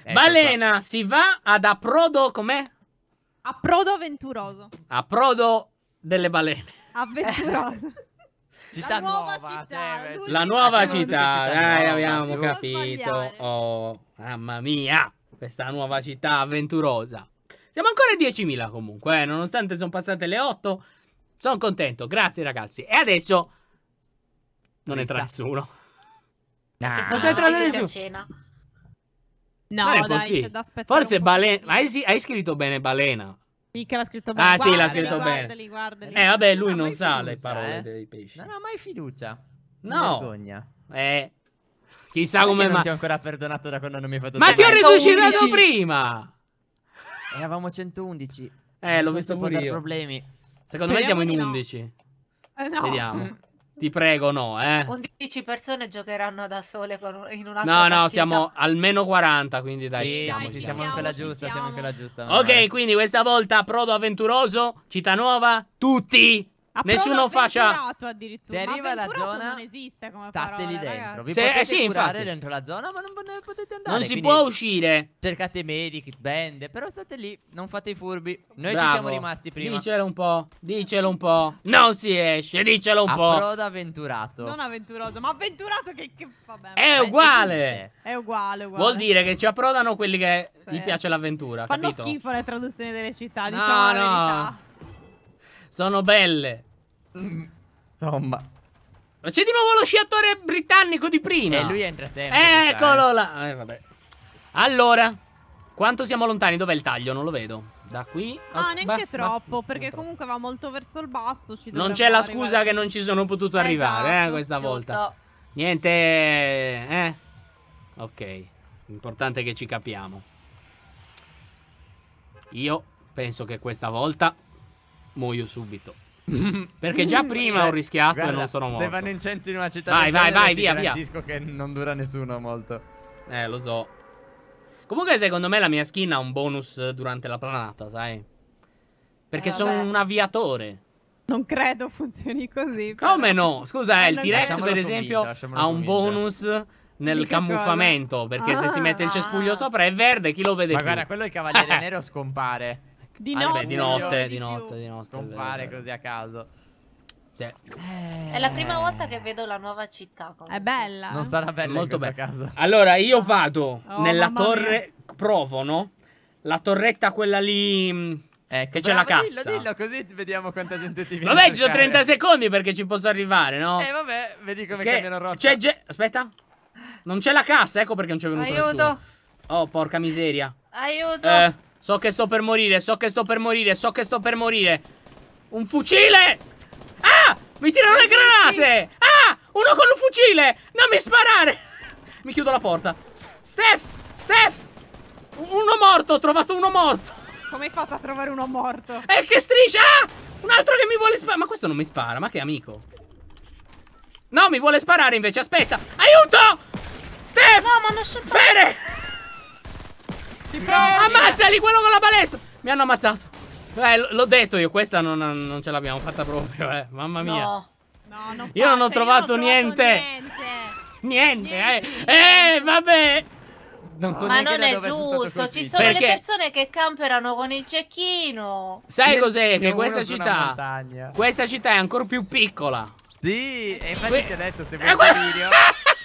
Ecco Balena qua. si va ad approdo com'è? Approdo avventuroso. Approdo delle balene. Avventuroso. città la nuova, nuova città, cioè, eh, la nuova città, dai, abbiamo capito. Oh, mamma mia, questa nuova città avventurosa. Siamo ancora a 10.000 comunque, eh? nonostante sono passate le 8. Sono contento, grazie ragazzi. E adesso non entra nessuno. Nah. Non sta entrando nessuno. Cena. No, dai, c'è da Forse balena. Ma hai, hai scritto bene balena. Sì, che l'ha scritto bene. Ah, guardali, sì, l'ha scritto guardali, bene. Guardali, guardali. Eh, vabbè, lui non, non sa fiducia, le parole eh. dei pesci. Non ho mai fiducia. No. Vergogna. Eh. Chissà come mai. ma ti ho ancora perdonato da quando non mi hai fatto Ma ti ho risuscitato prima. Eravamo 111. Eh, l'ho visto pure io. problemi. Secondo Speriamo me siamo in 11. No. Eh, no. Vediamo. Ti prego, no, eh. 11 persone giocheranno da sole con, in una No, no, partita. siamo almeno 40, quindi dai, sì, siamo, sì, siamo, siamo, in quella giusta, siamo. siamo in quella giusta. Ok, quindi questa volta Prodo Avventuroso, Città Nuova, tutti Nessuno faccia. Se arriva la zona, non esiste come state parola, lì dentro. Vi se, eh, sì, infatti. dentro la zona, ma non, potete andare. Non si può uscire. Cercate medic, band, però state lì, non fate i furbi. Noi Bravo. ci siamo rimasti prima. Dicelo un po', dicelo un po'. Non si esce, dicelo un po'. Proda avventurato. Non avventuroso, ma avventurato che, che vabbè. È eh, uguale. È uguale, uguale. Vuol dire che ci approdano quelli che sì. gli piace l'avventura, Fanno capito? schifo le traduzioni delle città, diciamo no, la verità. Sono belle. Insomma. Ma c'è di nuovo lo sciatore britannico di prima. E eh, lui entra sempre. Eccolo diciamo. là. Eh, vabbè. Allora, quanto siamo lontani? Dov'è il taglio? Non lo vedo. Da qui. Ah, oh, neanche beh, troppo, beh, perché comunque va molto verso il basso. non c'è la scusa arrivare. che non ci sono potuto arrivare, eh, esatto, eh, questa volta. So. Niente. Eh. Ok. Importante che ci capiamo. Io penso che questa volta muoio subito. Perché già prima Beh, ho rischiato guarda, e non sono morto. Stefano Incento in una città vai, vai, vai, via, via. disco che non dura nessuno molto. Eh, lo so. Comunque, secondo me la mia skin ha un bonus durante la planata, sai? Perché eh, sono un aviatore. Non credo funzioni così. Però... Come no? Scusa, eh, il eh, T-Rex, per esempio, convinto, ha un bonus nel camuffamento. Perché ah, se si mette il cespuglio ah. sopra è verde, chi lo vede Ma più? guarda, quello il cavaliere nero scompare. Ah, di notte, beh, di notte, di, notte, di notte. Scompare così a caso. Sì. Eh... È la prima volta che vedo la nuova città. Comunque. È bella. Non sarà bella Molto bella. Casa. Allora, io ah. vado oh, nella torre. Mia. Provo, no? La torretta, quella lì. Mm, ecco, che c'è la cassa. Dillo, dillo, così vediamo quanta gente ti viene. Vabbè, ci sono 30 secondi perché ci posso arrivare, no? Eh, vabbè, vedi come che cambiano roba. C'è ge- Aspetta. Non c'è la cassa, ecco perché non c'è venuto Aiuto. Nessuno. Oh, porca miseria. Aiuto. Eh. So che sto per morire, so che sto per morire, so che sto per morire. Un fucile! Ah! Mi tirano le granate! Ah! Uno con un fucile! Non mi sparare! mi chiudo la porta. Steph! Steph! Uno morto, ho trovato uno morto. Come hai fatto a trovare uno morto? E che striscia! Ah! Un altro che mi vuole sparare. Ma questo non mi spara, ma che amico. No, mi vuole sparare invece, aspetta. Aiuto! Steph! No, ma non so. Bene! Ti prego! Ammazzali quello con la palestra! Mi hanno ammazzato. Eh, l'ho detto io, questa non, non ce l'abbiamo fatta proprio, eh. Mamma mia. No. No, non io non ho trovato, non ho niente. Niente. niente. niente. eh. Eh, vabbè. Non so Ma non è giusto, ci sono Perché? le persone che camperano con il cecchino. Sai cos'è? Che questa città Questa città è ancora più piccola. Sì, e infatti que ti ho detto se eh, vuoi eh, video.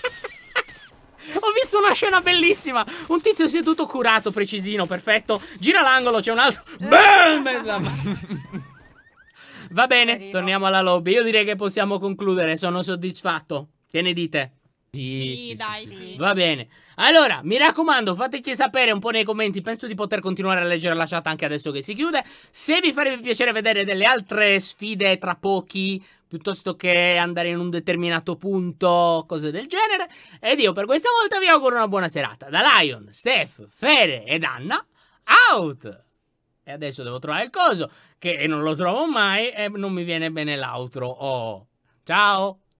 Ho visto una scena bellissima. Un tizio si è tutto curato, precisino, perfetto. Gira l'angolo, c'è un altro. Bam! Va bene, torniamo alla lobby. Io direi che possiamo concludere. Sono soddisfatto. Che ne dite? Sì, sì, sì dai. Sì. Va bene. Allora, mi raccomando, fateci sapere un po' nei commenti. Penso di poter continuare a leggere la chat anche adesso che si chiude. Se vi farebbe piacere vedere delle altre sfide tra pochi, piuttosto che andare in un determinato punto, cose del genere. Ed io per questa volta vi auguro una buona serata. Da Lion, Steph, Fede ed Anna, out! E adesso devo trovare il coso, che non lo trovo mai e non mi viene bene l'outro. Oh. Ciao!